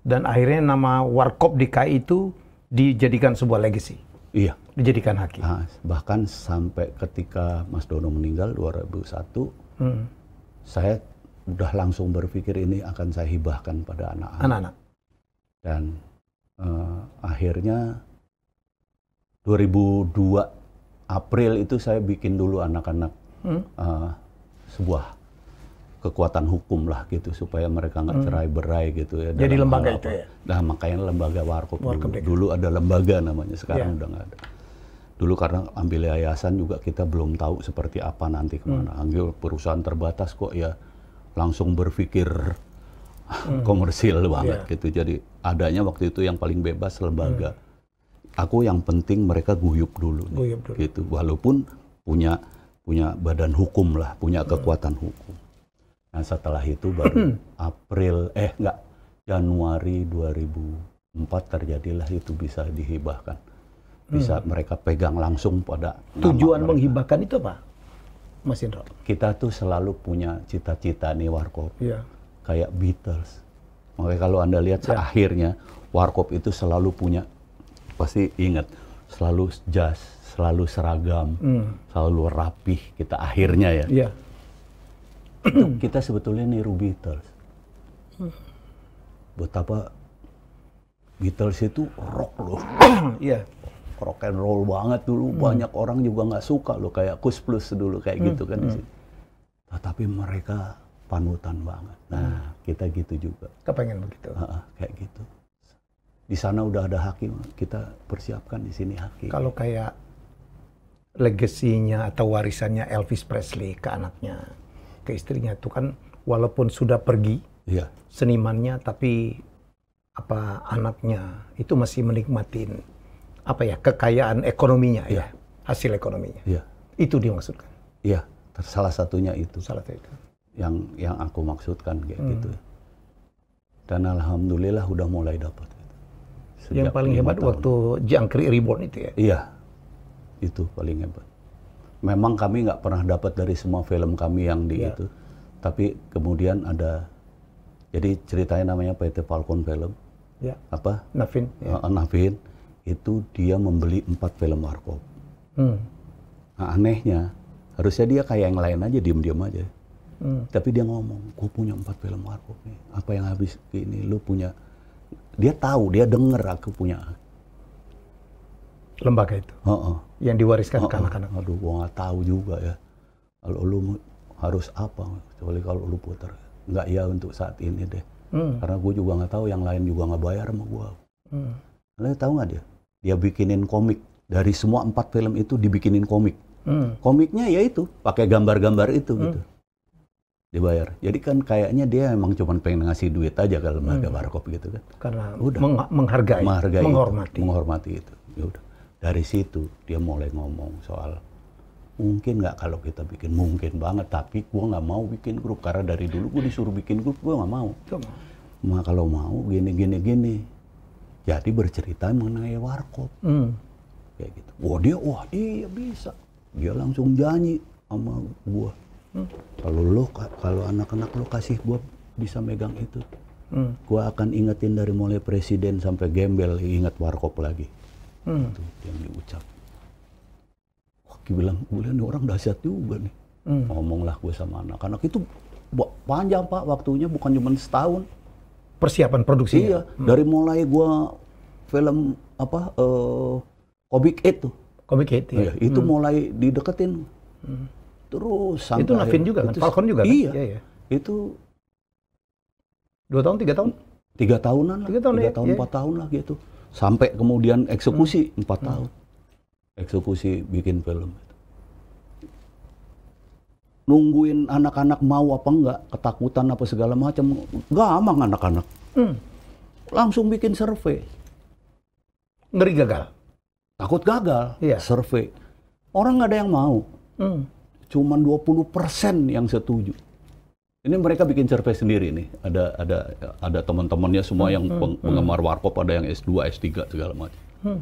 Dan akhirnya nama Warkop DKI itu dijadikan sebuah legacy. Iya.
Dijadikan hakim Nah, bahkan sampai ketika Mas Dono meninggal 2001, hmm. saya udah langsung berpikir ini akan saya hibahkan pada anak-anak. Anak-anak. Dan uh, akhirnya 2002 April itu saya bikin dulu anak-anak hmm? uh, sebuah kekuatan hukum lah gitu supaya mereka nggak hmm. cerai berai gitu ya. Jadi lembaga itu ya. Nah makanya lembaga warkop, dulu. dulu ada lembaga namanya sekarang ya. udah nggak ada. Dulu karena ambil yayasan juga kita belum tahu seperti apa nanti kemana. Hmm. Anggil perusahaan terbatas kok ya langsung berpikir hmm. komersil iya. banget yeah. gitu. Jadi adanya waktu itu yang paling bebas lembaga. Hmm. Aku yang penting mereka guyup dulu, nih, guyup dulu. gitu. Walaupun punya punya badan hukum lah, punya hmm. kekuatan hukum. Nah setelah itu baru hmm. April eh enggak Januari 2004 terjadilah itu bisa dihibahkan. Bisa hmm. mereka pegang langsung pada
tujuan menghibahkan itu apa?
Mas Indra? Kita tuh selalu punya cita-cita nih Warkop. Iya. Kayak Beatles. Makanya kalau Anda lihat ya. akhirnya Warkop itu selalu punya pasti ingat selalu jas, selalu seragam, hmm. selalu rapih kita akhirnya ya. Iya. kita sebetulnya niru Beatles. Hmm. Betapa Beatles itu rock loh. Iya rock and roll banget dulu hmm. banyak orang juga nggak suka loh kayak Kus Plus dulu kayak hmm. gitu kan hmm. di Tetapi mereka panutan banget. Nah hmm. kita gitu juga. Kepengen begitu. Ha kayak gitu. Di sana udah ada hakim, kita persiapkan di sini hakim. Kalau kayak
legasinya atau warisannya Elvis Presley ke anaknya, ke istrinya itu kan walaupun sudah pergi iya. senimannya, tapi apa anaknya itu masih menikmatin apa ya kekayaan ekonominya ya, ya hasil ekonominya. Ya. Itu dimaksudkan.
Iya, salah satunya itu. Salah satu itu. Yang yang aku maksudkan kayak gitu hmm. gitu. Dan alhamdulillah udah mulai dapat. Gitu.
yang paling hebat tahun. waktu jangkrik reborn itu
ya. Iya, itu paling hebat. Memang kami nggak pernah dapat dari semua film kami yang di ya. itu, tapi kemudian ada. Jadi ceritanya namanya PT Falcon Film. Ya. Apa? Nafin. Ya. Nafin itu dia membeli empat film warkop. Hmm. Nah, anehnya, harusnya dia kayak yang lain aja, diem-diem aja. Hmm. Tapi dia ngomong, gue punya empat film warkop nih. Apa yang habis ini, lu punya. Dia tahu, dia denger aku punya. Lembaga itu? Uh -uh. Yang diwariskan uh -uh. ke anak-anak? Aduh, gue nggak tahu juga ya. Kalau lu harus apa, kecuali kalau lu puter. Nggak iya untuk saat ini deh. Hmm. Karena gue juga nggak tahu, yang lain juga nggak bayar sama gue. Hmm. Lalu tahu nggak dia? dia bikinin komik dari semua empat film itu dibikinin komik hmm. komiknya ya itu pakai gambar-gambar itu hmm. gitu dibayar jadi kan kayaknya dia emang cuma pengen ngasih duit aja kalau hmm. ada gitu kan
karena udah meng menghargai, menghargai menghormati itu,
menghormati itu ya udah dari situ dia mulai ngomong soal mungkin nggak kalau kita bikin mungkin banget tapi gua nggak mau bikin grup karena dari dulu gua disuruh bikin grup gua nggak mau cuma kalau mau gini gini gini jadi bercerita mengenai warkop. Hmm. Kayak gitu. Wah dia, wah iya bisa. Dia langsung janji sama gua. Hmm. Kalau lo kalau anak-anak lo kasih gua bisa megang itu. Hmm. Gua akan ingetin dari mulai presiden sampai gembel ingat warkop lagi. Hmm. Itu yang diucap. Wah, gue bilang, gue bilang orang dahsyat juga nih. Hmm. Ngomonglah gue sama anak-anak itu panjang pak waktunya bukan cuma setahun persiapan produksi Iya, hmm. dari mulai gua film apa uh, Comic itu tuh. itu ya. Iya, itu hmm. mulai dideketin. Hmm. Terus sampai Itu nafin juga kan, Falcon juga kan? Iya. iya, iya, Itu dua tahun, tiga tahun? Tiga tahunan Tiga tahun, tiga ya, tahun, iya. empat tahun lah gitu. Sampai kemudian eksekusi, hmm. empat hmm. tahun. Eksekusi bikin film nungguin anak-anak mau apa enggak, ketakutan apa segala macam, gampang anak-anak. Hmm. Langsung bikin survei. Ngeri gagal? Takut gagal, iya. survei. Orang nggak ada yang mau. Hmm. Cuman 20 persen yang setuju. Ini mereka bikin survei sendiri nih. Ada ada ada teman-temannya semua hmm. yang hmm. peng, hmm, penggemar warkop, ada yang S2, S3 segala macam. Hmm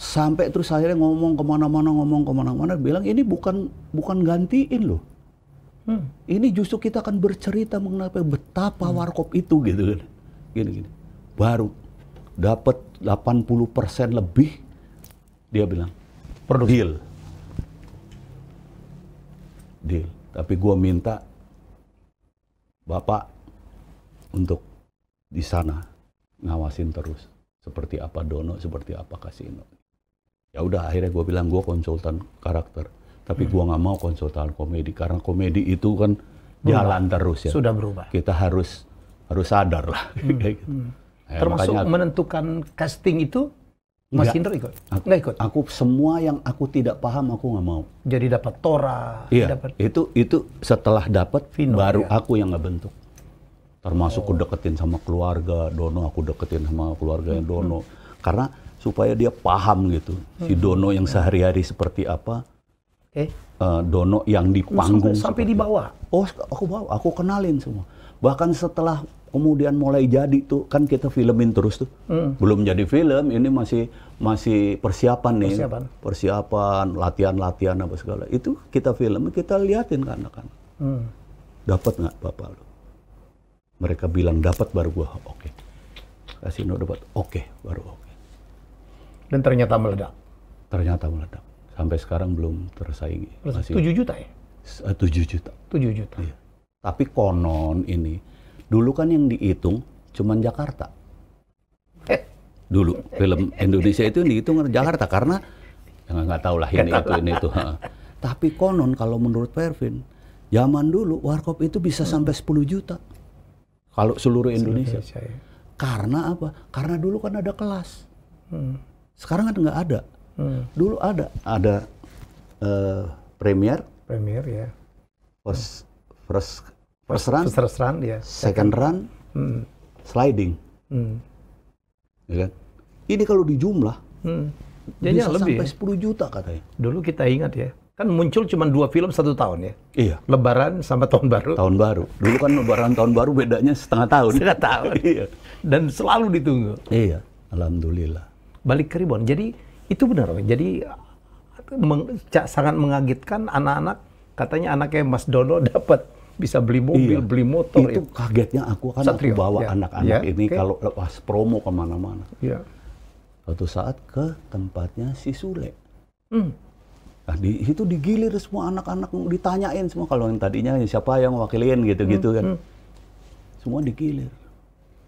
sampai terus akhirnya ngomong kemana-mana ngomong kemana-mana bilang ini bukan bukan gantiin loh hmm. ini justru kita akan bercerita mengenai betapa hmm. warkop itu gitu kan gini gini baru dapat 80% lebih dia bilang perlu deal deal tapi gue minta bapak untuk di sana ngawasin terus seperti apa Dono seperti apa Kasino ya udah akhirnya gue bilang gue konsultan karakter tapi hmm. gue nggak mau konsultan komedi karena komedi itu kan berubah. jalan terus ya sudah berubah kita harus harus sadar lah hmm. kayak gitu. hmm. ya, termasuk makanya,
menentukan casting itu Mas enggak, Indra ikut? Aku, enggak
ikut. Aku semua yang aku tidak paham aku nggak mau. Jadi dapat Tora, iya, dapat itu itu setelah dapat Vino, baru ya. aku yang nggak bentuk. Termasuk oh. aku deketin sama keluarga Dono, aku deketin sama keluarga yang hmm, hmm. Dono. Hmm. Karena supaya dia paham gitu si hmm. Dono yang sehari-hari seperti apa eh uh, Dono yang di panggung sampai, sampai bawah oh aku bawa aku kenalin semua bahkan setelah kemudian mulai jadi tuh kan kita filmin terus tuh hmm. belum jadi film ini masih masih persiapan nih persiapan persiapan latihan latihan apa segala itu kita film kita liatin kan kan hmm. dapat nggak bapak lo mereka bilang dapat baru gua oke okay. kasih dapat oke okay, baru oke okay
dan ternyata meledak.
Ternyata meledak. Sampai sekarang belum tersaingi. Masih 7 juta ya? 7 eh, juta. 7 juta. Iya. Tapi konon ini, dulu kan yang dihitung cuma Jakarta. Eh. Dulu film Indonesia itu yang dihitung Jakarta karena ya nggak tahu lah ini itu ini itu. Tapi konon kalau menurut Pervin, zaman dulu warkop itu bisa sampai 10 juta. Kalau seluruh Indonesia. Ya. Karena apa? Karena dulu kan ada kelas. Hmm. Sekarang kan nggak ada. Hmm. Dulu ada, ada uh, premier, premier ya, first first first run, first, first run ya, second run, hmm. sliding, hmm. ya kan? Ini kalau dijumlah, hmm.
Jadi bisa lebih sampai ya? 10 juta katanya. Dulu kita ingat ya, kan muncul cuma dua film satu tahun ya.
Iya. Lebaran sama tahun baru. Tahun baru. Dulu kan Lebaran tahun baru bedanya setengah tahun. Setengah tahun. iya. Dan
selalu ditunggu. Iya.
Alhamdulillah
balik ke rebound. Jadi itu benar. Jadi meng, sangat mengagetkan anak-anak. Katanya anaknya Mas Dono dapat bisa beli iya. mobil, iya. beli motor. Itu, ya. kagetnya aku kan Satrio. aku bawa ya. anak-anak yeah. yeah. ini okay. kalau
lepas promo kemana-mana. Yeah. Suatu saat ke tempatnya si Sule. Mm. Nah, di itu digilir semua anak-anak ditanyain semua kalau yang tadinya siapa yang wakilin gitu-gitu mm. kan. Mm. Semua digilir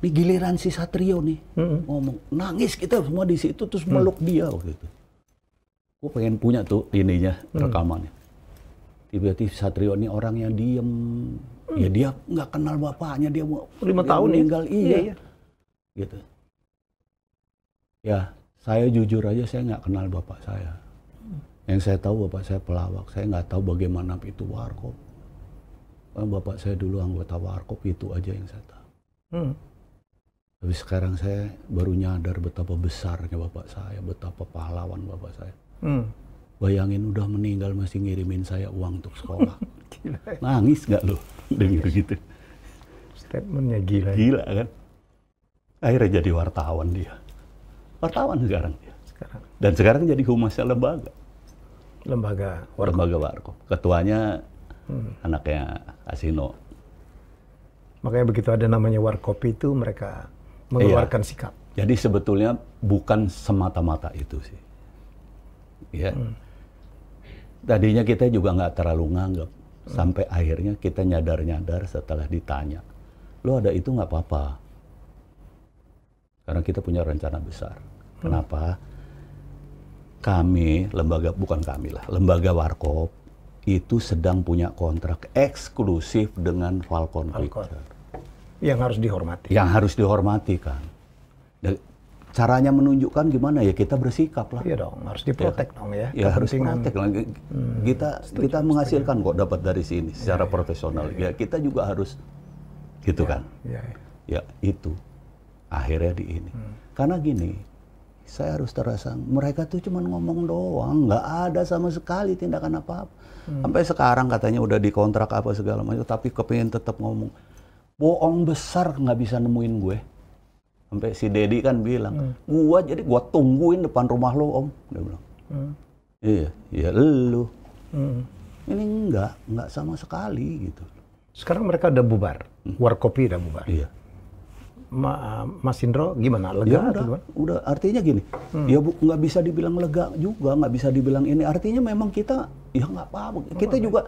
ini giliran si Satrio nih hmm. ngomong, nangis kita semua di situ terus mm. meluk mm. dia waktu itu. Gue pengen punya tuh ininya mm. rekamannya. Tiba-tiba Satrio ini orang yang diem, mm. ya dia nggak kenal bapaknya dia mau lima tahun ya? meninggal ya? iya, iya, gitu. Ya saya jujur aja saya nggak kenal bapak saya. Yang saya tahu bapak saya pelawak, saya nggak tahu bagaimana itu warkop. Eh, bapak saya dulu anggota warkop itu aja yang saya tahu. mm. Tapi sekarang saya baru nyadar betapa besarnya bapak saya, betapa pahlawan bapak saya. Hmm. Bayangin udah meninggal masih ngirimin saya uang untuk sekolah.
Nangis
nggak lo dengar gitu? Statementnya gila. Ya. Gila kan? Akhirnya jadi wartawan dia. Wartawan sekarang dia. Sekarang. Dan sekarang jadi humasnya lembaga.
Lembaga
Warkop. Lembaga Warkop. Ketuanya hmm. anaknya Asino.
Makanya begitu ada namanya Warkop itu mereka mengeluarkan iya. sikap.
Jadi sebetulnya bukan semata-mata itu sih. Ya. Hmm. Tadinya kita juga nggak terlalu nganggap hmm. sampai akhirnya kita nyadar-nyadar setelah ditanya, lo ada itu nggak apa-apa. Karena kita punya rencana besar. Hmm. Kenapa? Kami lembaga bukan kami lah, lembaga Warkop itu sedang punya kontrak eksklusif dengan Falcon, Falcon. Picture.
Yang harus dihormati. Yang
harus dihormati kan. Caranya menunjukkan gimana ya kita bersikap lah. Iya dong, harus diprotek ya, dong ya. Ya harus protek lah. Hmm, kita setuju, menghasilkan setuju. kok dapat dari sini secara ya, ya, profesional. Ya, ya. ya kita juga harus gitu ya, kan. Ya, ya. ya itu akhirnya di ini. Hmm. Karena gini, saya harus terasa mereka tuh cuma ngomong doang, nggak ada sama sekali tindakan apa-apa. Hmm. Sampai sekarang katanya udah dikontrak apa segala macam, tapi kepingin tetap ngomong bohong besar nggak bisa nemuin gue sampai si Dedi kan bilang hmm. gue jadi gue tungguin depan rumah lo om dia bilang hmm. iya iya lu hmm. ini enggak enggak sama sekali
gitu sekarang mereka udah bubar hmm. war kopi udah bubar iya Ma, Mas
Indro gimana lega ya udah, atau gimana? udah artinya gini hmm. ya bu nggak bisa dibilang lega juga nggak bisa dibilang ini artinya memang kita ya nggak apa-apa kita oh, juga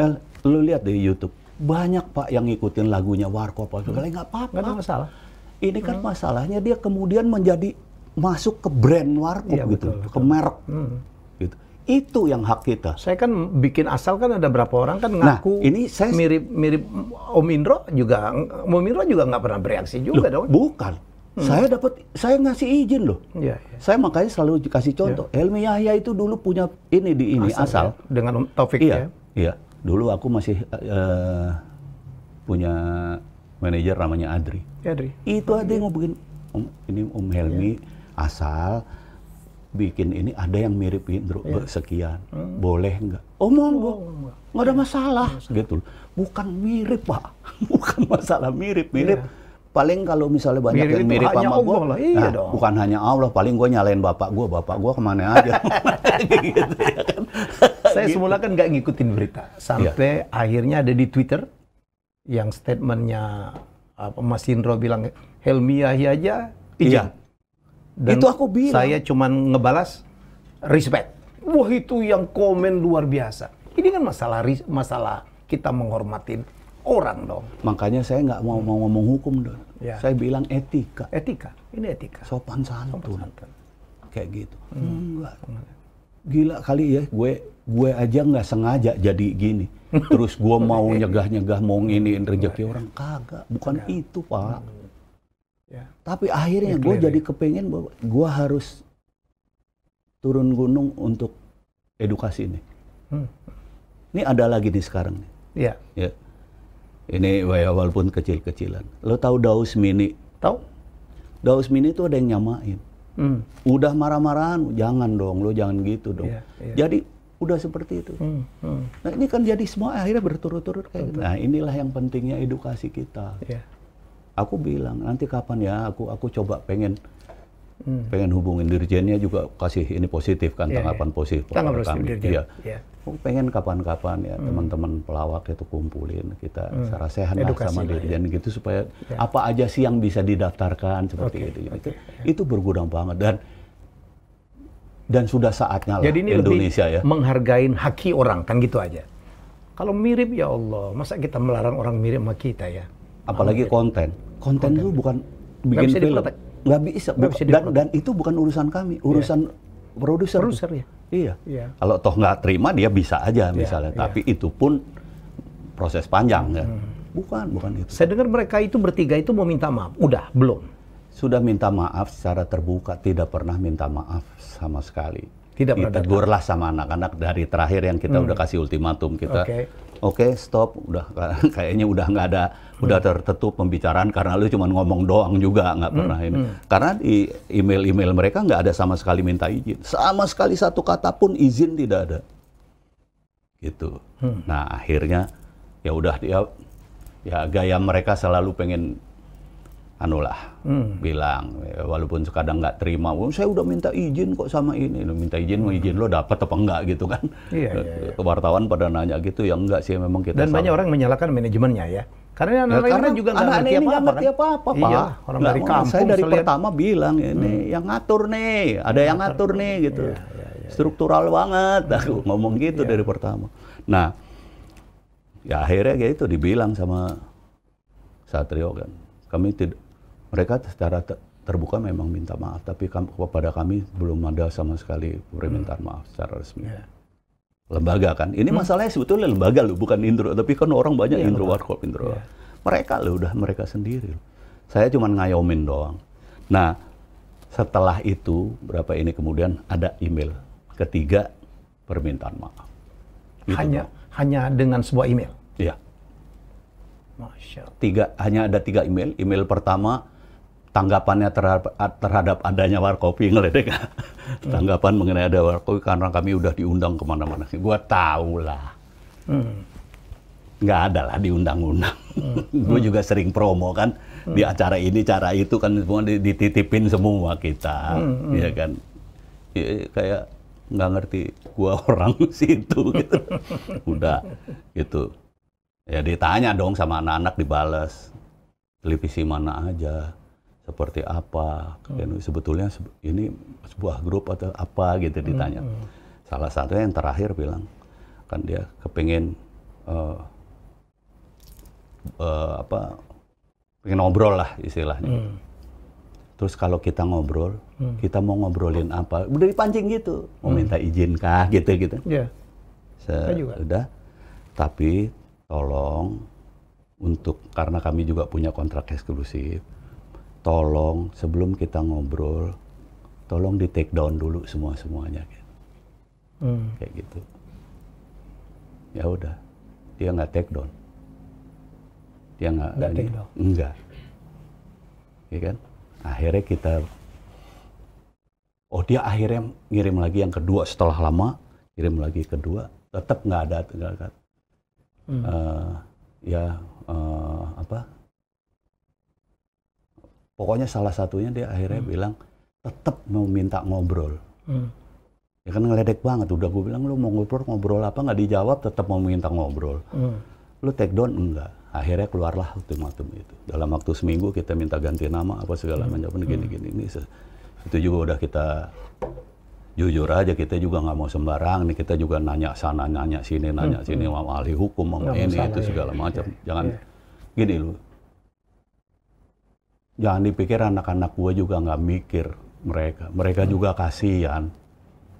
eh, lu lihat di YouTube banyak pak yang ngikutin lagunya Warkop apa hmm. segala nggak apa-apa nggak masalah ini kan hmm. masalahnya dia kemudian menjadi masuk ke brand Warkop ya, gitu betul, betul. ke merek hmm. gitu itu yang hak kita. Saya kan bikin asal kan
ada berapa orang kan nah, ngaku nah, ini saya... mirip mirip Om Indro juga Om Indro juga nggak pernah bereaksi juga Loh, dong.
Bukan, Hmm. Saya dapat, saya ngasih izin loh. Ya, ya. Saya makanya selalu kasih iya. contoh. Ya. Helmi Yahya itu dulu punya ini di ini asal. asal. Ya? Dengan Taufik iya, ya. Iya dulu aku masih uh, punya manajer namanya Adri. Adri. Itu Adri yang mau Om ini Om Helmi yeah. asal bikin ini ada yang mirip Indro yeah. sekian. Hmm. Boleh nggak? Omong monggo. Oh, oh nggak ada masalah, masalah gitu. Bukan mirip, Pak. Bukan masalah mirip-mirip. Yeah paling kalau misalnya banyak mirip yang mirip sama gue, iya nah, bukan hanya Allah, paling gue nyalain bapak gue, bapak gue kemana aja. Gitu,
ya kan? Saya gitu. semula
kan nggak ngikutin berita, sampai ya.
akhirnya ada di Twitter yang statementnya apa Mas Indro bilang Helmi Yahya aja ijab. Iya. Dan itu aku bilang. Saya cuman ngebalas respect. Wah itu yang komen luar biasa. Ini kan masalah masalah kita
menghormatin orang dong. Makanya saya nggak mau, mau ngomong hukum dong. Ya. Saya bilang etika. Etika. Ini etika. Sopan santun. Sopan santun. Kayak gitu. Hmm. Gila kali ya gue gue aja nggak sengaja jadi gini. Terus gue mau nyegah-nyegah mau nginiin rezeki orang kagak. Bukan Enggak. itu, Pak. Ya. Tapi akhirnya gue jadi kepengen bahwa gue harus turun gunung untuk edukasi ini. Hmm. Ini ada lagi nih sekarang. Iya. Ya. ya ini walaupun kecil-kecilan. Lo tahu Daus Mini? Tahu? Daus Mini itu ada yang nyamain. Hmm. Udah marah-marahan, jangan dong, lo jangan gitu dong. Yeah, yeah. Jadi udah seperti itu. Hmm, hmm. Nah ini kan jadi semua akhirnya berturut-turut kayak gitu. Nah inilah yang pentingnya edukasi kita. Yeah. Aku bilang nanti kapan ya aku aku coba pengen hmm. pengen hubungin dirjennya juga kasih ini positif kan yeah, iya. tanggapan yeah. positif tanggapan kami dirjen. iya yeah. oh, pengen kapan-kapan ya teman hmm. teman-teman pelawak itu kumpulin kita hmm. sehat lah sama dirjen iya. gitu supaya yeah. apa aja sih yang bisa didaftarkan seperti okay. itu gitu. okay. itu bergudang banget dan dan sudah saatnya lah Jadi ini Indonesia lebih ya
menghargai haki orang kan gitu aja kalau mirip ya Allah masa kita melarang orang mirip sama kita ya
apalagi konten
konten, konten. itu bukan bikin film nggak bisa, bisa dan,
dan itu bukan urusan kami iya. urusan yeah. produser produser ya iya yeah. Iya. kalau toh nggak terima dia bisa aja iya, misalnya yeah. tapi yeah. itu pun proses panjang ya. hmm. bukan bukan itu saya dengar mereka itu bertiga itu mau minta maaf udah belum sudah minta maaf secara terbuka tidak pernah minta maaf sama sekali tidak pernah. Ditegurlah sama anak-anak dari terakhir yang kita hmm. udah kasih ultimatum kita okay Oke, okay, stop. Udah kayaknya udah nggak ada, hmm. udah tertutup pembicaraan karena lu cuma ngomong doang juga nggak hmm, pernah ini. Hmm. Karena di email-email mereka nggak ada sama sekali minta izin, sama sekali satu kata pun izin tidak ada. Gitu. Hmm. Nah akhirnya ya udah dia ya gaya mereka selalu pengen anulah hmm. bilang walaupun kadang nggak terima oh, saya udah minta izin kok sama ini lo minta izin mau izin lo dapat apa enggak gitu kan iya, iya, iya. wartawan pada nanya gitu yang enggak sih memang kita dan sama. banyak
orang menyalahkan manajemennya ya karena anak-anak ya, karena juga nggak ngerti apa-apa kan? apa iya, orang dari kampung saya dari selain.
pertama bilang ini hmm. yang ngatur nih ada yang iya, ngatur nih gitu Ya, ya, ya, struktural ya. banget aku ngomong gitu ya. dari pertama nah ya akhirnya kayak itu dibilang sama Satrio kan kami tidak mereka secara terbuka memang minta maaf, tapi kepada kami belum ada sama sekali permintaan hmm. maaf secara resmi. Yeah. Lembaga kan, ini hmm. masalahnya sebetulnya lembaga loh, bukan Indro, tapi kan orang banyak yeah, Indro Warkop, Indro. Yeah. Mereka loh, udah mereka sendiri. Loh. Saya cuma ngayomin doang. Nah, setelah itu berapa ini kemudian ada email ketiga permintaan maaf. Gitu
hanya loh. hanya dengan sebuah email. Iya. Masya
Tiga hanya ada tiga email. Email pertama tanggapannya terhadap, terhadap adanya Warkopi ngeledek hmm. tanggapan mengenai ada Warkopi karena kami udah diundang kemana-mana gue tau lah
hmm.
ada lah diundang undang hmm. gue juga sering promo kan hmm. di acara ini cara itu kan semua dititipin semua kita hmm. hmm. Iya kan? ya kan ya, kayak nggak ngerti gue orang situ gitu udah gitu ya ditanya dong sama anak-anak dibalas. televisi mana aja seperti apa hmm. sebetulnya ini sebuah grup atau apa gitu ditanya hmm. hmm. salah satunya yang terakhir bilang kan dia kepengen uh, eh, uh, eh, apa pengen ngobrol lah istilahnya hmm. terus kalau kita ngobrol hmm. kita mau ngobrolin apa udah dipancing gitu mau hmm. minta izin kah gitu gitu yeah. sudah tapi tolong untuk karena kami juga punya kontrak eksklusif tolong sebelum kita ngobrol, tolong di take down dulu semua semuanya. Gitu. Hmm. Kayak gitu. Ya udah, dia nggak take down. Dia nggak. Nggak take down. Enggak. Ya kan? Akhirnya kita. Oh dia akhirnya ngirim lagi yang kedua setelah lama, kirim lagi kedua, tetap nggak ada. Gak Hmm. Uh, ya uh, apa Pokoknya salah satunya dia akhirnya hmm. bilang tetap mau minta ngobrol. Hmm. Ya kan ngeledek banget. Udah gue bilang lu mau ngobrol ngobrol apa nggak dijawab tetap mau minta ngobrol. Hmm. Lu take down enggak? Akhirnya keluarlah ultimatum itu. Dalam waktu seminggu kita minta ganti nama apa segala hmm. macam hmm. gini-gini ini. Itu juga udah kita jujur aja kita juga nggak mau sembarang nih kita juga nanya sana nanya sini nanya hmm. sini Mau hmm. ahli hukum mau ini itu segala iya, iya, macam. Iya, Jangan gini lu jangan dipikir anak-anak gue juga nggak mikir mereka. Mereka hmm. juga kasihan.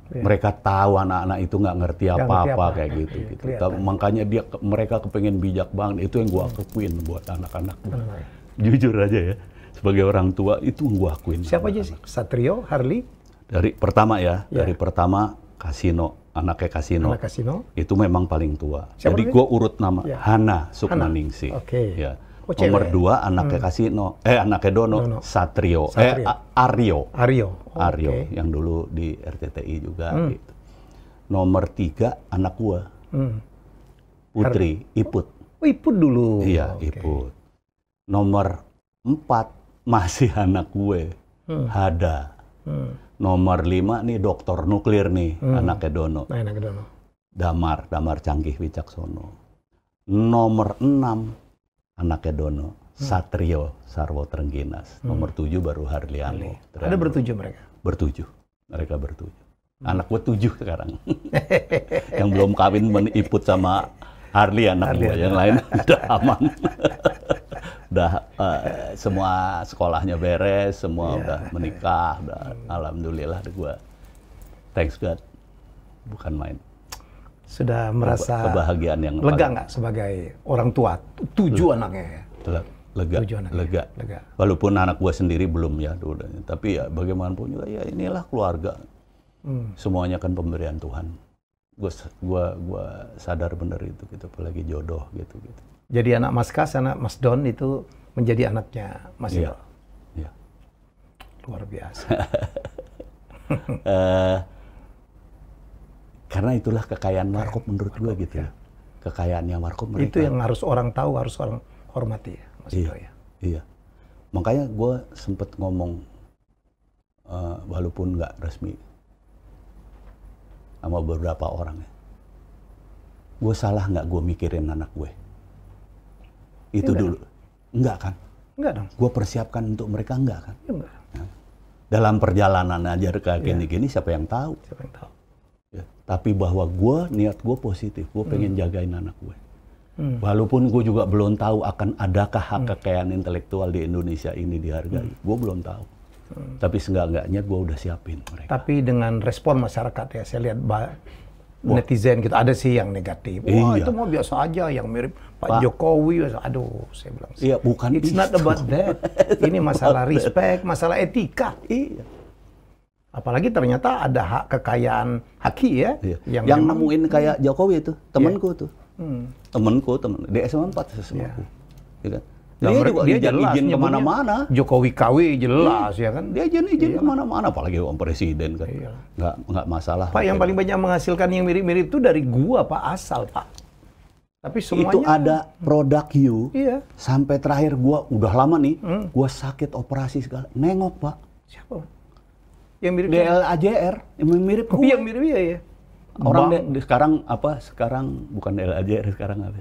Ya. Mereka tahu anak-anak itu nggak ngerti apa-apa kayak gitu. Iya, gitu. Tapi, Makanya dia mereka kepengen bijak banget. Itu yang gue hmm. akuin hmm. buat anak-anak gue. Hmm. Jujur aja ya. Sebagai orang tua itu gue akuin. Siapa aja sih? Satrio, Harley? Dari pertama ya. ya. Dari pertama Kasino anaknya Kasino. Anak Kasino. Itu memang paling tua. Siapa Jadi gue urut nama ya. Hana Sukmaningsi. Oke. Okay. Ya. Oh, Nomor dua anaknya hmm. Kasino, eh anaknya Dono, no. Satrio, Satrio, eh Aryo, Aryo, oh, Aryo okay. yang dulu di RTTI juga. Hmm. Gitu. Nomor tiga anak gua,
hmm. Putri
Har Iput. Oh, oh Iput dulu. Iya okay. Iput. Nomor empat masih anak gue, hmm. Hada. Hmm. Nomor lima nih dokter nuklir nih hmm. anaknya Dono. Nah, anaknya Dono. Damar, Damar Canggih Wicaksono. Nomor enam anaknya Dono, hmm. Satrio Sarwo Trengginas. Hmm. Nomor tujuh baru Harliano. Ada bertujuh mereka? Bertujuh. Mereka bertujuh. Hmm. Anak gue tujuh sekarang. yang belum kawin meniput sama Harley anak gue. Yang lain udah aman. udah uh, semua sekolahnya beres, semua yeah. udah menikah, udah hmm. alhamdulillah gue. Thanks God. Bukan main
sudah merasa kebahagiaan yang lega nggak sebagai orang tua tujuh lega. anaknya ya?
lega, tujuh anaknya. lega, lega. Walaupun anak gua sendiri belum ya, tapi ya bagaimanapun juga ya inilah keluarga. Hmm. Semuanya kan pemberian Tuhan. Gua, gua, gua sadar bener itu gitu, apalagi jodoh gitu gitu.
Jadi anak Mas Kas, anak Mas Don itu menjadi anaknya Mas Iya.
Ya. Luar biasa. uh, Karena itulah kekayaan Markop menurut gue gitu ya. ya. Kekayaannya Markop mereka. Itu yang
harus orang tahu, harus orang hormati ya.
Maksud iya, ya. iya. Makanya gue sempet ngomong, uh, walaupun nggak resmi, sama beberapa orang ya. Gue salah nggak gue mikirin anak gue? Itu enggak. dulu. Enggak kan? Enggak dong. Gue persiapkan untuk mereka enggak kan? Enggak. Ya. dalam perjalanan aja kayak gini-gini ya. siapa yang tahu? Siapa yang tahu? tapi bahwa gue niat gue positif gue pengen hmm. jagain anak gue hmm. walaupun gue juga belum tahu akan adakah hak hmm. kekayaan intelektual di Indonesia ini dihargai hmm. gue belum tahu hmm. tapi seenggak-enggaknya gue udah siapin
mereka tapi dengan respon masyarakat ya saya lihat Wah. netizen gitu ada sih yang negatif wah iya. itu mau biasa aja yang mirip Pak, Pak Jokowi aduh saya bilang iya bukan it's itu. not about that ini masalah respect masalah etika iya Apalagi ternyata ada hak kekayaan
haki ya. Iya. Yang, yang memang, nemuin kayak Jokowi itu, iya. temanku iya. tuh. Hmm. Temenku, temen. Di SMA 4 SMA. Iya. kan? Dia nah, juga dia jelas, izin kemana-mana. Jokowi KW jelas hmm. ya kan. Dia izin izin iya. kemana-mana, apalagi om presiden kan. Iya. Nggak nggak masalah. Pak, yang
paling banyak menghasilkan yang mirip-mirip itu dari gua pak asal pak. Tapi semuanya itu ada
produk you. Iya. Sampai terakhir gua udah lama nih, hmm. gua sakit operasi segala. Nengok pak. Siapa? Yang mirip DLAJR, yang mirip kue. Oh, yang mirip iya ya. Orang Bang. de, sekarang apa? Sekarang bukan DLAJR sekarang apa?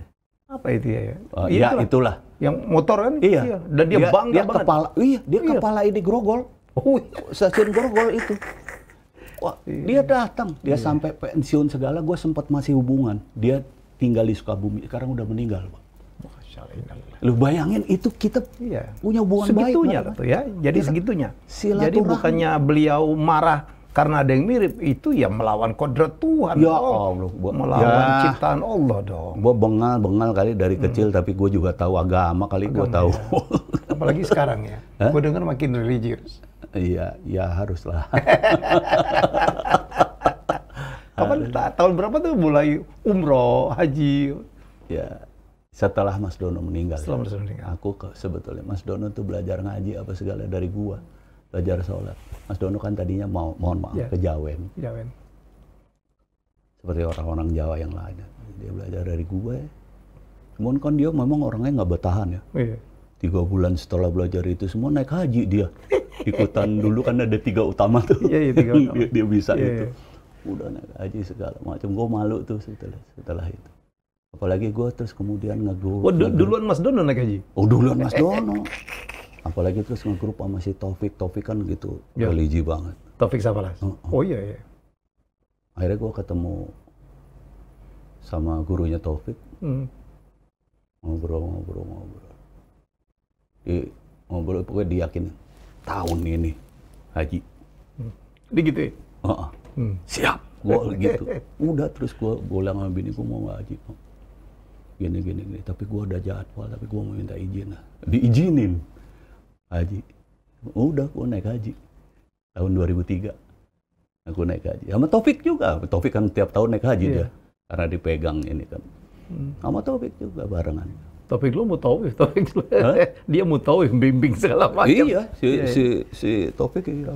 Apa itu ya? ya? Uh, ya itulah.
Yang motor kan? Iya. iya. Dan dia, dia bangga dia banget.
Kepala, iya, dia iya. kepala ini grogol. Oh, iya. stasiun grogol itu. Wah, iya. dia datang, dia iya. sampai pensiun segala, gue sempat masih hubungan. Dia tinggal di Sukabumi, sekarang udah meninggal, Pak. Lu bayangin itu kita iya. punya hubungan segitunya baik. Segitunya ya. Jadi
ya. segitunya. Silaturahmi. Jadi bukannya beliau marah karena ada yang mirip itu ya melawan kodrat Tuhan. Ya Allah,
melawan ya. ciptaan Allah dong. Gua bengal-bengal kali dari hmm. kecil hmm. tapi gue juga tahu agama kali gue tahu. Ya.
Apalagi sekarang ya.
Gue dengar makin religius. Iya, ya haruslah.
Kapan tahun berapa tuh mulai umroh, haji?
Ya, setelah Mas Dono meninggal. Setelah Mas Dono meninggal. Aku ke, sebetulnya Mas Dono tuh belajar ngaji apa segala dari gua, belajar sholat. Mas Dono kan tadinya mau mohon maaf yeah. ke Jawen. Jawen. Seperti orang-orang Jawa yang lain. Dia belajar dari gua. Cuman kan dia memang orangnya nggak bertahan ya. Yeah. Tiga bulan setelah belajar itu semua naik haji dia. Ikutan dulu kan ada tiga utama tuh. yeah, yeah, tiga utama. dia, dia bisa yeah, itu. Yeah. Udah naik haji segala macam. Gue malu tuh setelah, setelah itu Apalagi gue terus kemudian ngegrup. Oh, duluan
Mas Dono naik haji? Oh, duluan Mas Dono.
Apalagi terus ngegrup sama si Taufik. Taufik kan gitu, ya. religi banget.
Taufik siapa Uh -uh. Oh iya, iya.
Akhirnya gue ketemu sama gurunya Taufik. Hmm. Ngobrol, ngobrol, ngobrol. Di, ngobrol, pokoknya diyakin tahun ini haji. Hmm. gitu ya? Uh -uh. Hmm. Siap. Gue gitu. Udah terus gue bolang sama bini gue mau gak haji gini gini gini tapi gue ada jadwal tapi gue mau minta izin lah diizinin haji udah gue naik haji tahun 2003 aku naik haji sama Taufik juga Taufik kan tiap tahun naik haji yeah. karena dipegang ini kan hmm. sama Taufik juga barengan Taufik lu mau tahu Taufik lu dia mau tahu bimbing segala macam iya si yeah. Iya. si si Taufik iya.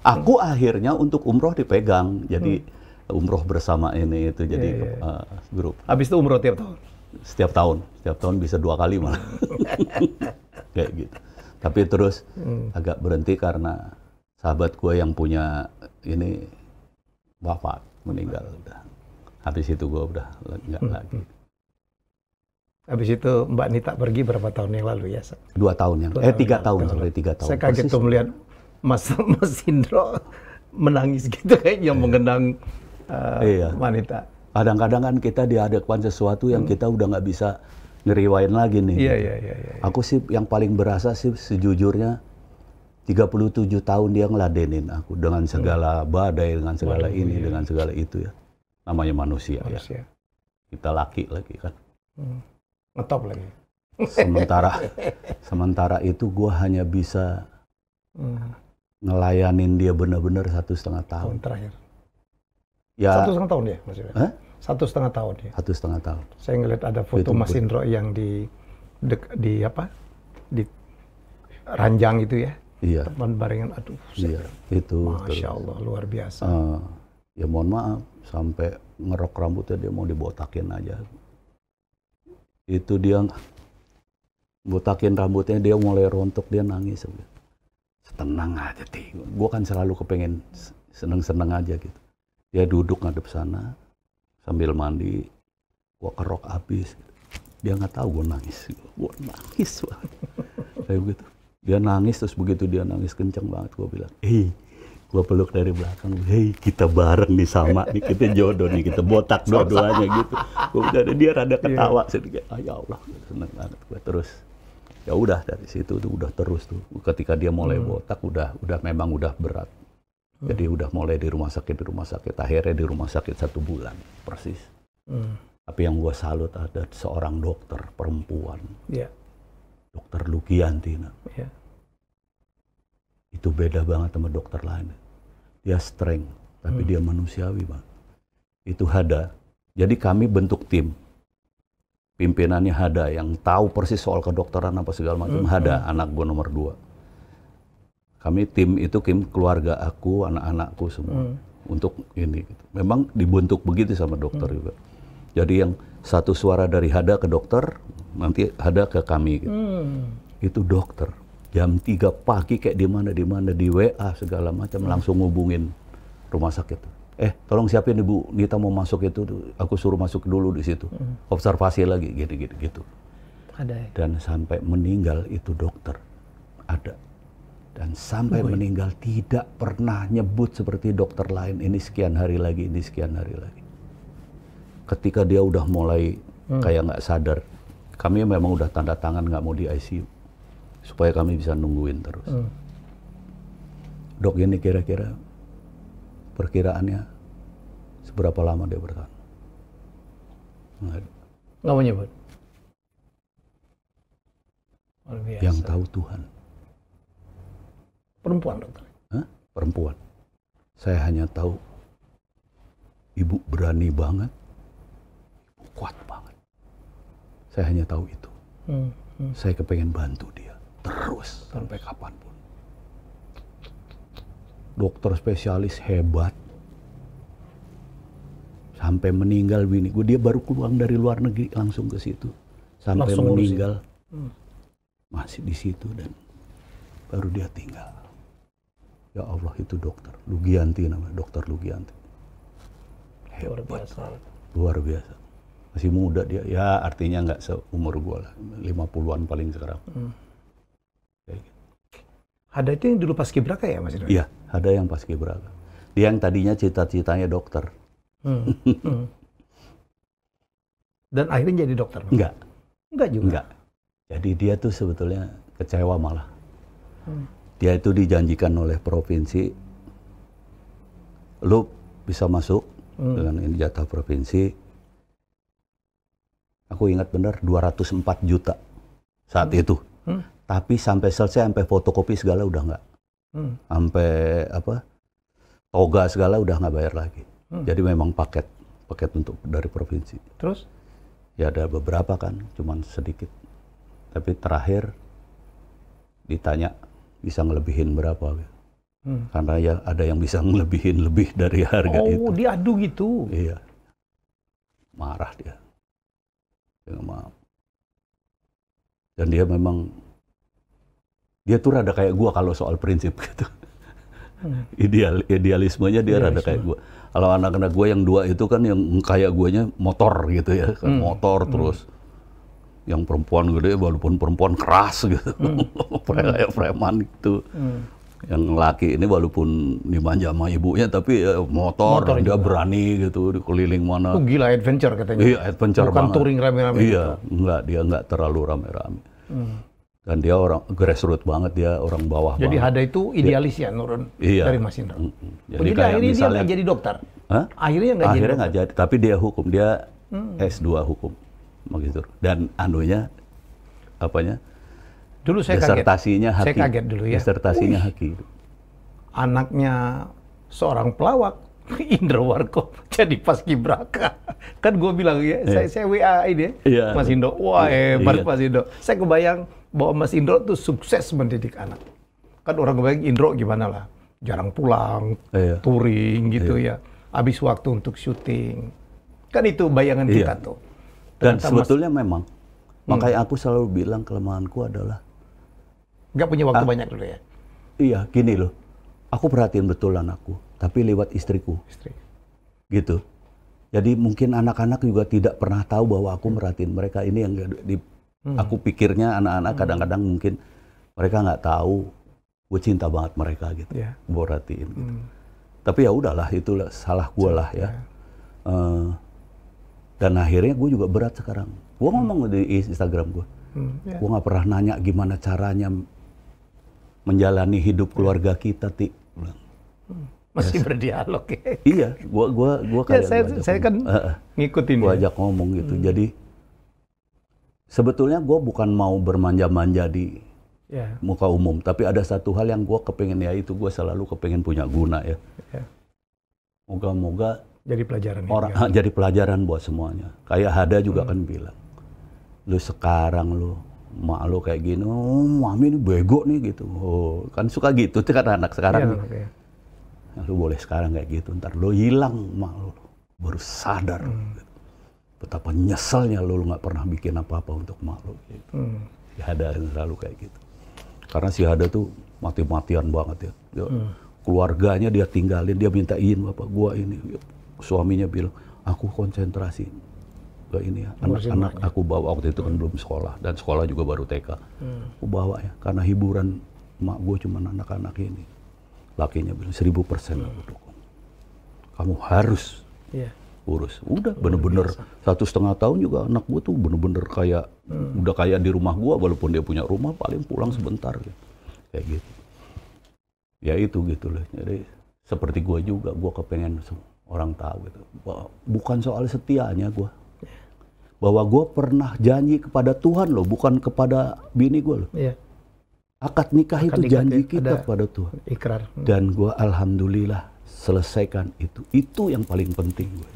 aku akhirnya untuk umroh dipegang jadi hmm. umroh bersama ini itu jadi yeah, yeah. Iya. Uh, grup. Habis itu umroh tiap tahun setiap tahun setiap tahun bisa dua kali malah kayak gitu tapi terus hmm. agak berhenti karena sahabat gue yang punya ini wafat meninggal udah habis itu gue udah nggak hmm.
lagi Habis itu Mbak Nita pergi berapa tahun yang lalu ya? Dua tahun yang, dua eh tiga tahun, tahun tiga tahun. Saya kaget tuh melihat Mas Mas Indro menangis gitu kayaknya yang mengenang
uh, iya. wanita kadang-kadang kan kita dihadapkan sesuatu yang hmm. kita udah nggak bisa ngeriwain lagi nih. Iya, iya, iya. iya. Aku sih yang paling berasa sih sejujurnya 37 tahun dia ngeladenin aku dengan segala badai, dengan segala Waduh, ini, iya. dengan segala itu ya. Namanya manusia, ya. manusia. ya. Kita laki lagi kan.
Hmm. Ngetop lagi. Sementara
sementara itu gue hanya bisa hmm. ngelayanin dia benar-benar satu setengah tahun. tahun terakhir. Ya. Satu setengah
tahun ya, Mas Iwan? Satu setengah tahun ya.
Satu setengah tahun.
Saya ngeliat ada foto Mas Indro yang di dek, di apa? Di ranjang itu ya. Iya. Teman barengan, aduh.
Iya. Itu. Masya Allah, luar biasa. Uh, ya mohon maaf, sampai ngerok rambutnya dia mau dibotakin aja. Itu dia botakin rambutnya dia mulai rontok dia nangis. Tenang aja, Ti. Gue kan selalu kepengen seneng-seneng aja gitu dia duduk ngadep sana sambil mandi gua kerok habis dia nggak tahu gua nangis gua nangis banget kayak begitu dia nangis terus begitu dia nangis kenceng banget gua bilang hei gua peluk dari belakang hei kita bareng nih sama nih kita jodoh nih kita botak dua-duanya gitu gua udah dia rada iya. ketawa yeah. sedikit ah, ya Allah gitu. seneng banget gua terus ya udah dari situ tuh udah terus tuh ketika dia mulai hmm. botak udah udah memang udah berat jadi udah mulai di rumah sakit, di rumah sakit. Akhirnya di rumah sakit satu bulan, persis. Hmm. Tapi yang gue salut ada seorang dokter perempuan. Yeah. Dokter Lukianti. Yeah. Itu beda banget sama dokter lain. Dia strength, tapi hmm. dia manusiawi banget. Itu Hada. Jadi kami bentuk tim pimpinannya Hada yang tahu persis soal kedokteran apa segala macam. Hmm. Hada hmm. anak gue nomor dua kami tim itu tim keluarga aku anak-anakku semua hmm. untuk ini memang dibentuk begitu sama dokter hmm. juga jadi yang satu suara dari Hada ke dokter nanti Hada ke kami gitu. hmm. itu dokter jam 3 pagi kayak di mana di mana di WA segala macam hmm. langsung ngubungin rumah sakit eh tolong siapin ibu Nita mau masuk itu aku suruh masuk dulu di situ hmm. observasi lagi gitu gitu gitu ada dan sampai meninggal itu dokter ada dan sampai meninggal tidak pernah nyebut seperti dokter lain ini sekian hari lagi ini sekian hari lagi ketika dia udah mulai hmm. kayak nggak sadar kami memang udah tanda tangan nggak mau di ICU supaya kami bisa nungguin terus hmm. dok ini kira-kira perkiraannya seberapa lama dia bertahan
nggak mau nyebut yang tahu Tuhan Perempuan dokter.
Hah? Perempuan. Saya hanya tahu ibu berani banget,
kuat banget.
Saya hanya tahu itu. Hmm, hmm. Saya kepengen bantu dia
terus, terus. sampai kapanpun.
Dokter spesialis hebat. Sampai meninggal bini gue, dia baru keluar dari luar negeri langsung ke situ. Sampai langsung meninggal. Hmm. Masih di situ dan baru dia tinggal. Ya Allah itu dokter. Lugianti namanya, dokter Lugianti. Hebat. Luar biasa. Luar biasa. Masih muda dia. Ya artinya nggak seumur gue lah. 50-an paling sekarang. Hmm. Gitu.
Ada itu yang dulu pas kibraka ya Mas Iya,
ada yang pas kibraka. Dia yang tadinya cita-citanya dokter. Hmm. Hmm.
Dan akhirnya jadi dokter? Enggak.
Enggak juga? Enggak. Jadi dia tuh sebetulnya kecewa malah. Hmm dia itu dijanjikan oleh provinsi lu bisa masuk hmm. dengan ini jatah provinsi aku ingat benar 204 juta saat hmm. itu hmm. tapi sampai selesai sampai fotokopi segala udah nggak hmm. sampai apa toga segala udah nggak bayar lagi hmm. jadi memang paket paket untuk dari provinsi terus ya ada beberapa kan cuman sedikit tapi terakhir ditanya bisa ngelebihin berapa. Gitu. Hmm. Karena ya ada yang bisa ngelebihin lebih dari harga oh, itu.
Oh, diadu gitu.
Iya. Marah dia. Dia maaf. Dan dia memang dia tuh rada kayak gua kalau soal prinsip gitu. Hmm. Ideal idealismenya dia Idealisme. rada kayak gua. Kalau anak-anak gue yang dua itu kan yang kayak guanya motor gitu ya, kan hmm. motor hmm. terus. Hmm yang perempuan gede walaupun perempuan keras gitu hmm. kayak preman gitu hmm. yang laki ini walaupun dimanja sama ibunya tapi ya, motor, motor dia juga. berani gitu di keliling mana oh,
gila adventure katanya iya adventure bukan banget. touring rame-rame iya
gitu. enggak dia enggak terlalu rame-rame hmm. dan dia orang grassroots banget dia orang bawah jadi banget. Hada itu iya. idealis
dia, ya nurun iya. dari Mas Indra
oh, jadi, jadi kayak akhirnya misalnya, dia nggak jadi dokter Hah? akhirnya nggak jadi akhirnya nggak jadi tapi dia hukum dia hmm. S2 hukum begitu. Dan anunya apanya?
Dulu saya desertasinya kaget. Haki. Saya kaget dulu ya. Desertasinya Haki. Anaknya seorang pelawak Indra Warko jadi paskibraka. Kan gue bilang ya, yeah. saya, saya WA ini yeah. Mas Indro. Wah iya. hebat yeah. Mas Indro. Saya kebayang bahwa Mas Indro tuh sukses mendidik anak. Kan orang kebayang Indro gimana lah. Jarang pulang,
yeah. touring gitu yeah.
ya. Habis waktu untuk
syuting.
Kan itu bayangan yeah. kita iya. tuh.
Dan sebetulnya mas... memang. Hmm. Makanya aku selalu bilang kelemahanku adalah
nggak punya waktu ah, banyak dulu ya.
Iya, gini loh. Aku perhatiin betul anakku, tapi lewat istriku. Istri. Gitu. Jadi mungkin anak-anak juga tidak pernah tahu bahwa aku hmm. merhatiin mereka. Ini yang di, hmm. aku pikirnya anak-anak kadang hmm. kadang-kadang mungkin mereka nggak tahu gue cinta banget mereka gitu. Yeah. Gue perhatiin gitu. Hmm. Tapi ya udahlah, itu salah gue lah ya. Yeah. Iya. Uh, dan akhirnya gue juga berat sekarang. Gue ngomong hmm. di Instagram gue. Hmm, yeah. Gue nggak pernah nanya gimana caranya menjalani hidup keluarga kita, Ti. Hmm. Masih ya,
berdialog ya. Iya,
gue gua gua ya, kayak saya, gua saya kan uh, ngikutin gue ya. ajak ngomong gitu. Hmm. Jadi sebetulnya gue bukan mau bermanja-manja di yeah. muka umum, tapi ada satu hal yang gue kepengen ya itu gue selalu kepengen punya guna ya. Yeah. Moga-moga jadi pelajaran orang ya. jadi pelajaran buat semuanya kayak Hada juga kan hmm. kan bilang lu sekarang lu mak lu kayak gini oh mami ini bego nih gitu oh kan suka gitu tuh kan anak sekarang ya, nih. Ya. lu boleh sekarang kayak gitu ntar lu hilang mak lu baru sadar hmm. gitu. betapa nyeselnya lu nggak pernah bikin apa-apa untuk mak lu gitu. hmm. si Hada selalu kayak gitu karena si Hada tuh mati-matian banget ya dia, hmm. keluarganya dia tinggalin dia minta izin bapak gua ini gitu suaminya bilang aku konsentrasi ke ini ya anak-anak aku bawa waktu itu kan belum sekolah dan sekolah juga baru TK hmm. aku bawa ya karena hiburan mak gue cuma anak-anak ini lakinya bilang seribu persen aku dukung kamu harus yeah. urus udah bener-bener satu setengah tahun juga anak gue tuh bener-bener kayak hmm. udah kayak di rumah gue walaupun dia punya rumah paling pulang sebentar ya. kayak gitu ya itu gitu loh jadi seperti gue juga gue kepengen orang tahu gitu. Bukan soal setianya gue, ya. bahwa gue pernah janji kepada Tuhan loh, bukan kepada bini gue loh. Yeah. Akad nikah Akad itu nikah janji kita kepada Tuhan. Ikrar. Dan gue alhamdulillah selesaikan itu. Itu yang paling penting gue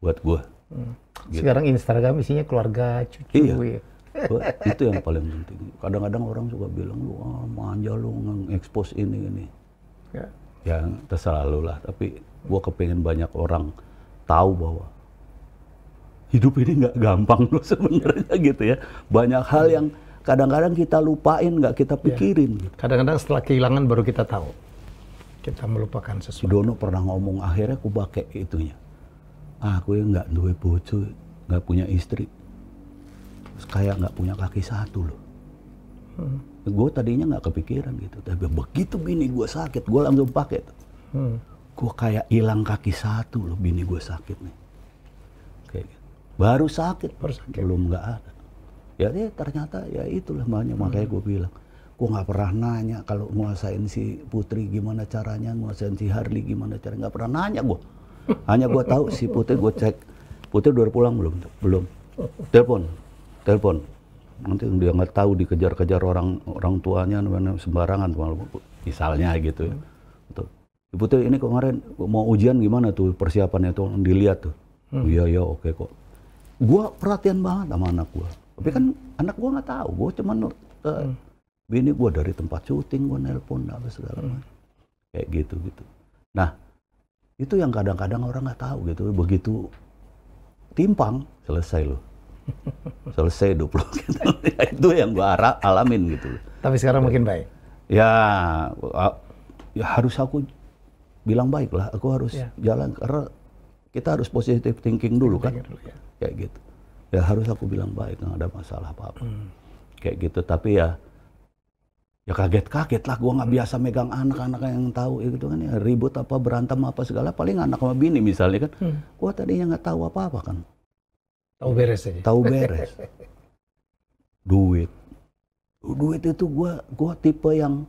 buat gue. Hmm. Gitu. Sekarang
Instagram isinya keluarga,
cucu. Iya. Ya. itu yang paling penting. Kadang-kadang orang suka bilang lu ah, manja lu expose ini ini. Ya. ya. terserah lu lah, tapi gue kepengen banyak orang tahu bahwa hidup ini nggak gampang loh sebenarnya iya. gitu ya. Banyak hal iya. yang kadang-kadang kita lupain, nggak kita iya. pikirin.
Kadang-kadang setelah kehilangan baru
kita tahu. Kita melupakan sesuatu. Dono pernah ngomong, akhirnya aku pakai itunya. Ah, aku yang nggak duwe bocu nggak punya istri. Terus kayak nggak punya kaki satu loh. Hmm. Gue tadinya nggak kepikiran gitu. Tapi begitu bini gue sakit, gue langsung pakai. Hmm gue kayak hilang kaki satu loh bini gue sakit nih kayak gitu. baru sakit persakit belum nggak ada ya dia ya, ternyata ya itulah banyak hmm. makanya gue bilang gue nggak pernah nanya kalau nguasain si putri gimana caranya nguasain si Harley gimana cara nggak pernah nanya gue hanya gue tahu si putri gue cek putri udah pulang belum belum telepon telepon nanti dia nggak tahu dikejar-kejar orang orang tuanya sembarangan misalnya gitu ya. Tuh. Putri ini kemarin mau ujian gimana tuh persiapannya tuh dilihat tuh. Hmm. Iya iya oke kok. Gua perhatian banget sama anak gua. Tapi kan hmm. anak gua nggak tahu. Gua cuman uh, hmm. bini gua dari tempat syuting gua nelpon apa segala hmm. macam. Kayak gitu gitu. Nah itu yang kadang-kadang orang nggak tahu gitu. Begitu timpang selesai loh. selesai duplo gitu. itu yang gua alamin gitu. Tapi sekarang makin baik. Ya, ya harus aku bilang baiklah aku harus yeah. jalan karena kita harus positive thinking dulu kan dulu, iya. kayak gitu ya harus aku bilang baik nggak ada masalah apa apa mm. kayak gitu tapi ya ya kaget kaget lah gua nggak mm. biasa megang anak-anak yang tahu ya gitu kan ya ribut apa berantem apa segala paling anak sama bini misalnya kan mm. gua tadinya nggak tahu apa-apa kan tahu beres aja tahu beres duit duit itu gua gua tipe yang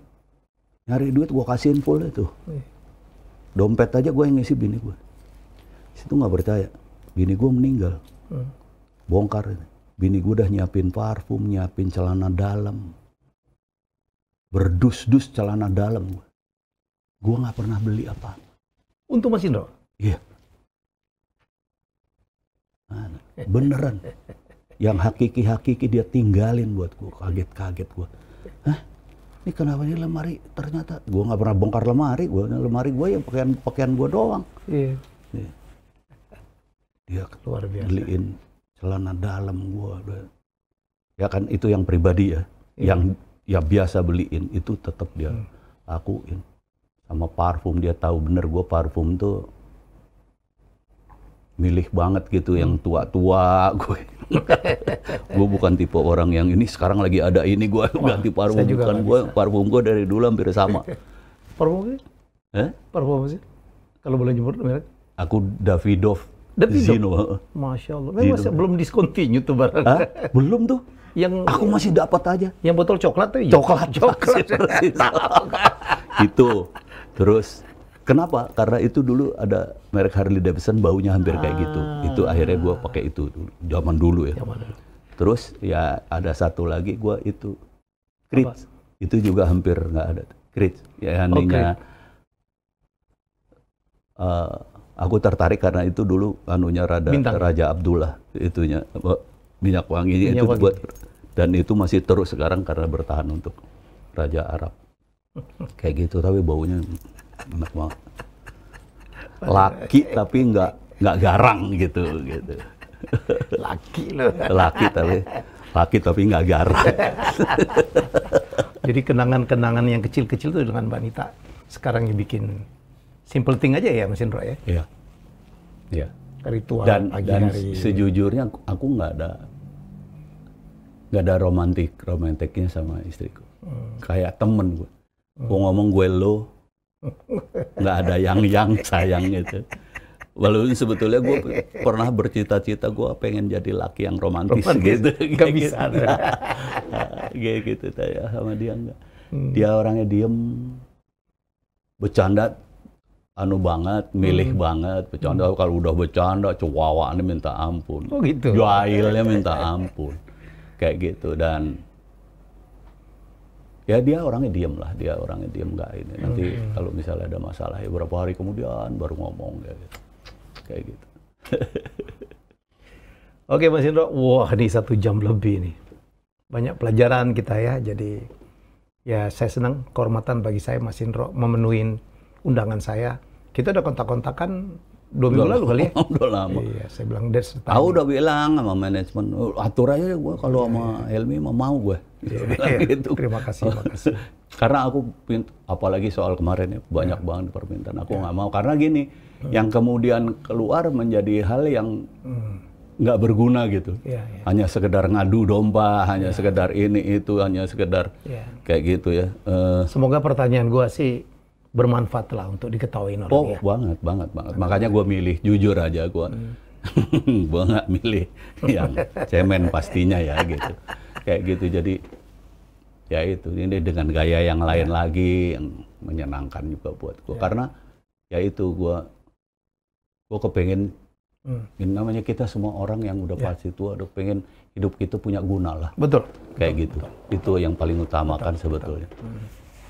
nyari duit gua kasihin full itu iya dompet aja gue yang ngisi bini gue situ nggak percaya bini gue meninggal hmm. bongkar bini gue udah nyiapin parfum nyiapin celana dalam berdus-dus celana dalam gue gue nggak pernah beli apa
untuk Mas Indro
iya beneran yang hakiki-hakiki dia tinggalin buat gue kaget-kaget gue ini kenapa ini lemari ternyata gue nggak pernah bongkar lemari gue lemari gue ya pakaian pakaian gue doang iya. Yeah. dia keluar biasa. beliin celana dalam gue ya kan itu yang pribadi ya yeah. yang ya biasa beliin itu tetap dia hmm. lakuin sama parfum dia tahu bener gue parfum tuh milih banget gitu hmm. yang tua-tua gue gue bukan tipe orang yang ini sekarang lagi ada ini gue ganti parfum bukan gue parfum gue dari dulu hampir sama
parfum sih eh? parfum sih kalau boleh nyebut merek
aku Davidoff Davidoff Zino masya Allah Zino. masih
belum discontinue tuh barang Hah? belum tuh yang aku masih dapat aja yang botol coklat tuh iya. coklat coklat,
coklat. itu terus Kenapa? Karena itu dulu ada merek Harley Davidson baunya hampir ah. kayak gitu. Ah. Itu akhirnya gue pakai itu dulu. zaman dulu ya. Zaman dulu. Terus ya ada satu lagi gue itu Creed. Apa? Itu juga hampir nggak ada Creed. Ya anehnya. Okay. Uh, aku tertarik karena itu dulu anunya Rada, Raja Abdullah itunya eh, minyak wangi minyak itu wangi. buat dan itu masih terus sekarang karena bertahan untuk Raja Arab kayak gitu tapi baunya enak banget laki tapi nggak nggak garang gitu gitu laki loh laki tapi laki tapi nggak garang
jadi kenangan-kenangan yang kecil-kecil tuh dengan Mbak Nita sekarang yang bikin simple thing aja ya mesin Indro ya
iya iya ritual dan, pagi dan hari sejujurnya aku nggak ada nggak ada romantik romantiknya sama istriku hmm. kayak temen gue hmm. gue ngomong gue lo
nggak ada yang-yang
sayang itu. Walaupun sebetulnya gue pernah bercita-cita gue pengen jadi laki yang romantis, romantis. gitu. Gak bisa. Kayak gitu saya gitu, ya, sama dia enggak. Hmm. Dia orangnya diem, bercanda anu banget, milih hmm. banget, bercanda hmm. kalau udah bercanda cuawaannya minta ampun. Oh gitu. Jahilnya minta ampun. Kayak gitu dan ya dia orangnya diem lah dia orangnya diem nggak ini hmm. nanti hmm. kalau misalnya ada masalah ya berapa hari kemudian baru ngomong kayak gitu kayak gitu
Oke Mas Indro, wah ini satu jam lebih nih. Banyak pelajaran kita ya, jadi ya saya senang kehormatan bagi saya Mas Indro memenuhi undangan saya. Kita udah kontak-kontakan dua minggu lalu kali ya? udah
lama. Iya, saya bilang dia setahun. Aku udah bilang sama manajemen, oh, atur aja gue kalau sama Helmi mah mau gue. Iya, iya, gitu. Terima kasih, terima kasih. karena aku, apalagi soal kemarin ya, banyak iya. banget permintaan. Aku iya. nggak mau, karena gini, hmm. yang kemudian keluar menjadi hal yang hmm. nggak hmm. berguna gitu. Yeah, Hanya sekedar ngadu domba, hanya sekedar ini, itu, hanya sekedar kayak gitu ya. Uh, Semoga pertanyaan gue
sih bermanfaat lah untuk diketahui orang oh, ya.
banget, banget, banget. Makanya gue milih, jujur aja gue. Hmm. gue nggak milih yang cemen pastinya ya gitu. Kayak gitu, jadi ya itu. Ini dengan gaya yang lain ya. lagi, yang menyenangkan juga buat gue. Ya. Karena ya itu gue, gue kepengen Hmm. Ini namanya kita semua orang yang udah ya. pasti tua, aduh pengen hidup kita punya guna lah. Betul. Kayak betul, gitu. Betul. Itu yang paling utama betul, kan sebetulnya. Betul. Hmm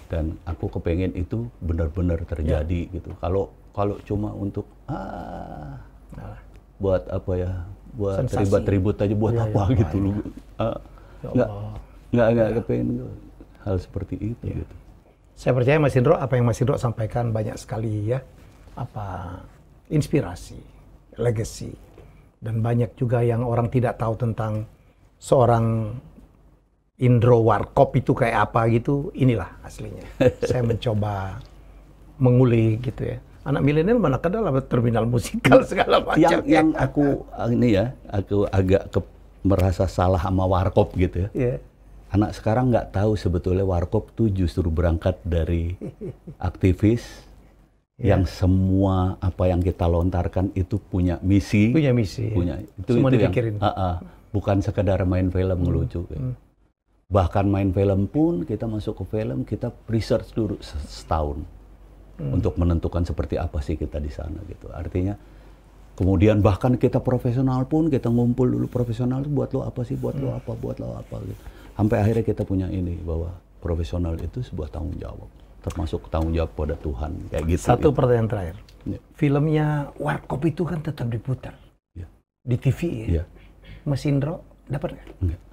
dan aku kepengen itu benar-benar terjadi ya. gitu kalau kalau cuma untuk ah buat apa ya buat ribut-ribut aja buat iya, iya. Gitu iya. ah, ya, apa ya, gitu lu nggak nggak nggak kepengen gitu. hal seperti itu ya. gitu
saya percaya Mas Indro apa yang Mas Indro sampaikan banyak sekali ya apa inspirasi legacy dan banyak juga yang orang tidak tahu tentang seorang Indro Warkop itu kayak apa gitu, inilah aslinya. Saya mencoba mengulik gitu ya. Anak milenial mana kadang lah terminal musikal segala macam.
Yang, ya. yang aku eh, ini ya, aku agak ke, merasa salah sama Warkop gitu ya. Yeah. Anak sekarang nggak tahu sebetulnya Warkop tuh justru berangkat dari aktivis yeah. yang semua apa yang kita lontarkan itu punya misi. Punya misi. Iya. Punya. Ya. Itu, Semua itu dipikirin. Yang, uh, uh, bukan sekedar main film hmm. lucu. Ya. Hmm bahkan main film pun kita masuk ke film kita research dulu setahun hmm. untuk menentukan seperti apa sih kita di sana gitu artinya kemudian bahkan kita profesional pun kita ngumpul dulu profesional buat lo apa sih buat hmm. lo apa buat lo apa gitu sampai akhirnya kita punya ini bahwa profesional itu sebuah tanggung jawab termasuk tanggung jawab pada Tuhan kayak gitu satu gitu. pertanyaan terakhir
ya. filmnya Warkop itu kan tetap diputar ya. di TV ya, ya. Mas Indro dapat nggak?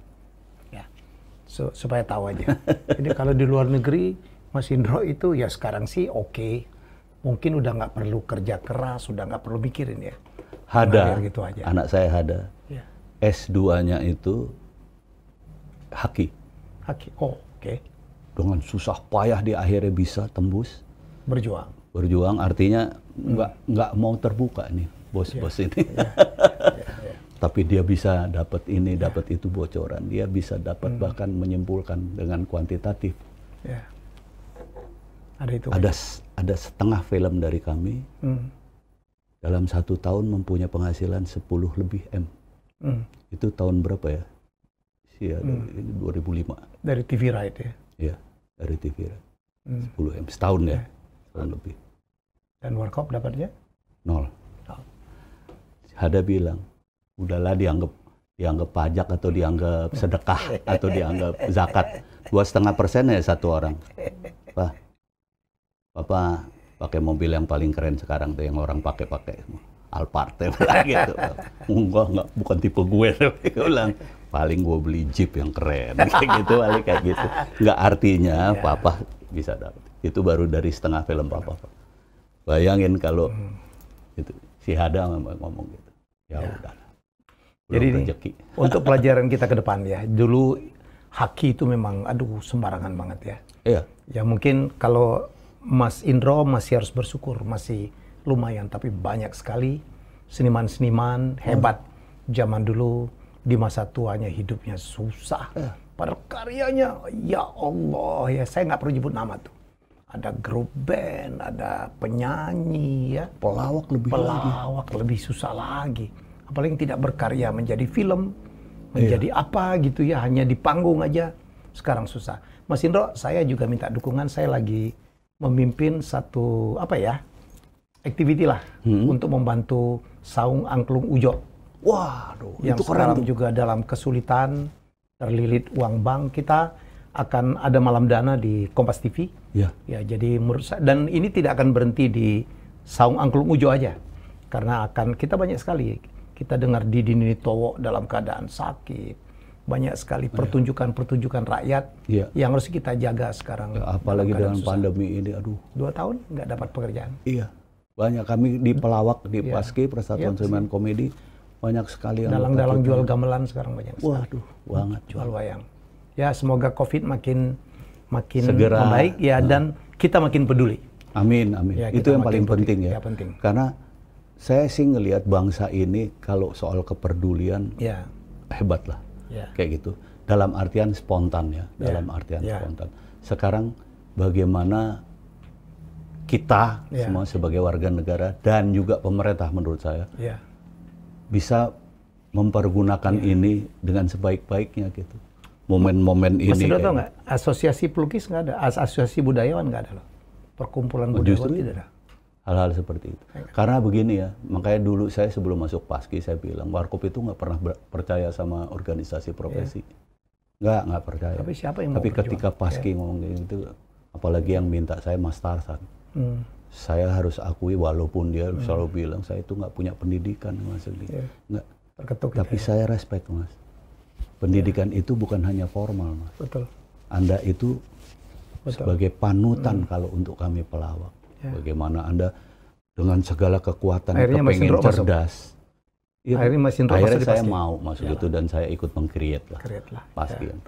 supaya tahu aja. Jadi kalau di luar negeri Mas Indro itu ya sekarang sih oke, okay. mungkin udah nggak perlu kerja keras, sudah nggak perlu mikirin ya. Hada, gitu aja. anak saya
Hada, ya. S2-nya itu haki. Haki, oh oke. Okay. Dengan susah payah di akhirnya bisa tembus. Berjuang. Berjuang artinya nggak hmm. nggak mau terbuka nih bos-bos ya. ini. Ya. ya. tapi dia bisa dapat ini, dapat itu bocoran. Dia bisa dapat hmm. bahkan menyimpulkan dengan kuantitatif.
Yeah. Ada
itu. Ada ada setengah film dari kami hmm. dalam satu tahun mempunyai penghasilan 10 lebih m. Hmm. Itu tahun berapa ya? ya, hmm. 2005.
Dari TV Right ya?
Iya, dari TV Right. Hmm. 10 m setahun ya, yeah. setahun lebih.
Dan Warkop dapatnya?
Nol. Nol. Ada bilang, udahlah dianggap dianggap pajak atau dianggap sedekah atau dianggap zakat dua setengah persen ya satu orang wah papa pakai mobil yang paling keren sekarang tuh yang orang pakai pakai Alphard gitu enggak enggak bukan tipe gue tapi ulang paling gue beli jeep yang keren kayak gitu paling kayak gitu nggak artinya papa bisa dapat itu baru dari setengah film papa bayangin kalau hmm. itu si Hada ngomong gitu ya. ya. udah jadi ini,
untuk pelajaran kita ke depan ya. Dulu haki itu memang aduh sembarangan banget ya. Iya. Ya mungkin kalau Mas Indro masih harus bersyukur masih lumayan tapi banyak sekali seniman-seniman hebat zaman dulu di masa tuanya hidupnya susah. Iya. karyanya ya Allah ya saya nggak perlu nyebut nama tuh. Ada grup band, ada penyanyi ya. Pelawak lebih pelawak lebih susah lagi apalagi tidak berkarya menjadi film, iya. menjadi iya. apa gitu ya, hanya di panggung aja. Sekarang susah. Mas Indro, saya juga minta dukungan. Saya lagi memimpin satu apa ya? activity lah hmm. untuk membantu Saung Angklung Ujo.
Waduh, yang itu sekarang keren
juga dalam kesulitan terlilit uang bank kita akan ada malam dana di Kompas TV. Ya. Ya, jadi menurut saya dan ini tidak akan berhenti di Saung Angklung Ujo aja. Karena akan kita banyak sekali kita dengar Didi Ninitowo dalam keadaan sakit. Banyak sekali iya. pertunjukan-pertunjukan rakyat ya. yang harus kita jaga sekarang. Ya, apalagi dengan susah.
pandemi ini, aduh.
Dua tahun nggak dapat pekerjaan.
Iya, banyak kami di Pelawak, di ya. Paski, Persatuan ya, Seniman Komedi, banyak sekali yang dalang-dalang jual gamelan sekarang banyak. Sekali. Waduh, banget.
Jual wayang. Ya, semoga COVID makin makin Segera. membaik ya nah. dan
kita makin peduli. Amin, amin. Ya, itu yang paling penting ya. ya penting. Karena saya sih ngelihat bangsa ini kalau soal kepedulian yeah. hebat lah yeah. kayak gitu dalam artian spontan ya yeah. dalam artian yeah. spontan sekarang bagaimana kita yeah. semua sebagai warga negara dan juga pemerintah menurut saya yeah. bisa mempergunakan yeah. ini dengan sebaik-baiknya gitu momen-momen ini Mas Dodo gitu.
nggak asosiasi pelukis nggak ada asosiasi budayawan nggak ada loh perkumpulan oh, budayawan tidak ada
hal-hal seperti itu. Iya. Karena begini ya, makanya dulu saya sebelum masuk Paski saya bilang Warkop itu nggak pernah percaya sama organisasi profesi. Iya. Nggak, yeah. nggak percaya. Tapi siapa yang Tapi ketika Paski yeah. ngomong gitu, apalagi yang minta saya Mas Tarsan. Hmm. Saya harus akui walaupun dia hmm. selalu bilang saya itu nggak punya pendidikan Mas Edi. Gitu. Yeah. Nggak. Terketuk gitu Tapi ya. saya respect Mas. Pendidikan yeah. itu bukan hanya formal Mas. Betul. Anda itu Betul. sebagai panutan hmm. kalau untuk kami pelawak Yeah. Bagaimana Anda dengan segala kekuatan akhirnya kepengen cerdas. Iya. Masuk. Ya, akhirnya Mas Indro akhirnya saya pasti. mau masuk Yalah. itu dan saya ikut mengkreatif. lah. lah. Pasti ya. yang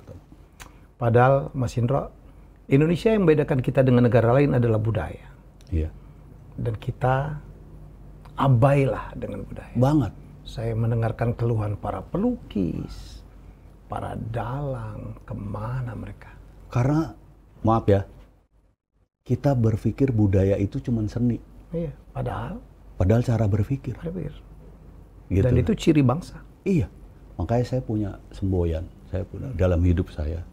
Padahal Mas Indro, Indonesia yang membedakan kita dengan negara lain adalah budaya. Iya. Dan kita abailah dengan budaya. Banget. Saya mendengarkan keluhan para
pelukis,
para dalang, kemana mereka?
Karena maaf ya, kita berpikir budaya itu cuma seni. Iya, padahal padahal cara berpikir. Berpikir. Gitu. Dan itu ciri bangsa. Iya. Makanya saya punya semboyan, saya punya dalam hidup saya.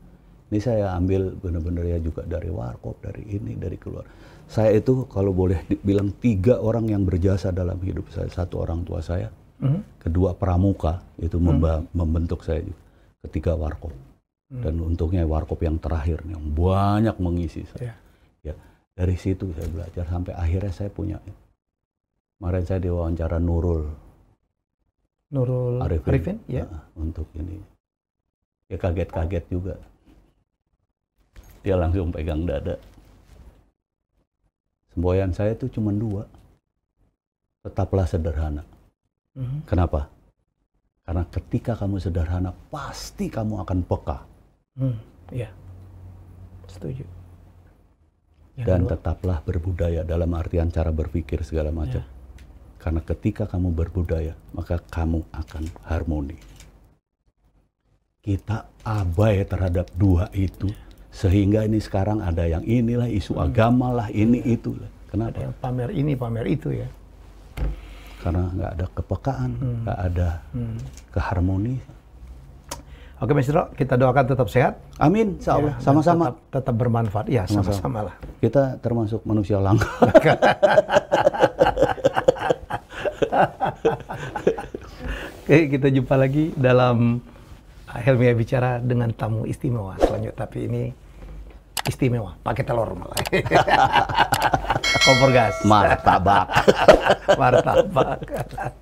Ini saya ambil benar-benar ya juga dari warkop, dari ini, dari keluar. Saya itu kalau boleh bilang tiga orang yang berjasa dalam hidup saya. Satu orang tua saya, mm-hmm. kedua pramuka itu mm-hmm. membentuk saya juga. Ketiga warkop. Mm-hmm. Dan untungnya warkop yang terakhir yang banyak mengisi saya. Yeah ya dari situ saya belajar sampai akhirnya saya punya kemarin saya diwawancara Nurul Nurul Arifin, Arifin ya nah, untuk ini ya kaget-kaget juga dia langsung pegang dada semboyan saya itu cuma dua tetaplah sederhana mm-hmm. kenapa karena ketika kamu sederhana pasti kamu akan peka
mm, ya yeah.
setuju Ya, dan tetaplah berbudaya dalam artian cara berpikir segala macam. Ya. Karena ketika kamu berbudaya, maka kamu akan harmoni. Kita abai terhadap dua itu ya. sehingga ini sekarang ada yang inilah isu hmm. agama lah ini ya. Karena Kenapa? Ada yang
pamer ini pamer itu ya.
Karena nggak ada kepekaan, hmm. nggak hmm. ada hmm. keharmonisan
Oke Mas kita doakan tetap sehat. Amin, insyaallah. Ya, sama-sama. Tetap, tetap bermanfaat. Ya, sama-sama lah.
Kita termasuk manusia langka.
Oke, kita jumpa lagi dalam Helmi Bicara dengan tamu istimewa selanjutnya. Tapi ini istimewa, pakai telur malah.
Kompor gas. Martabak. Martabak.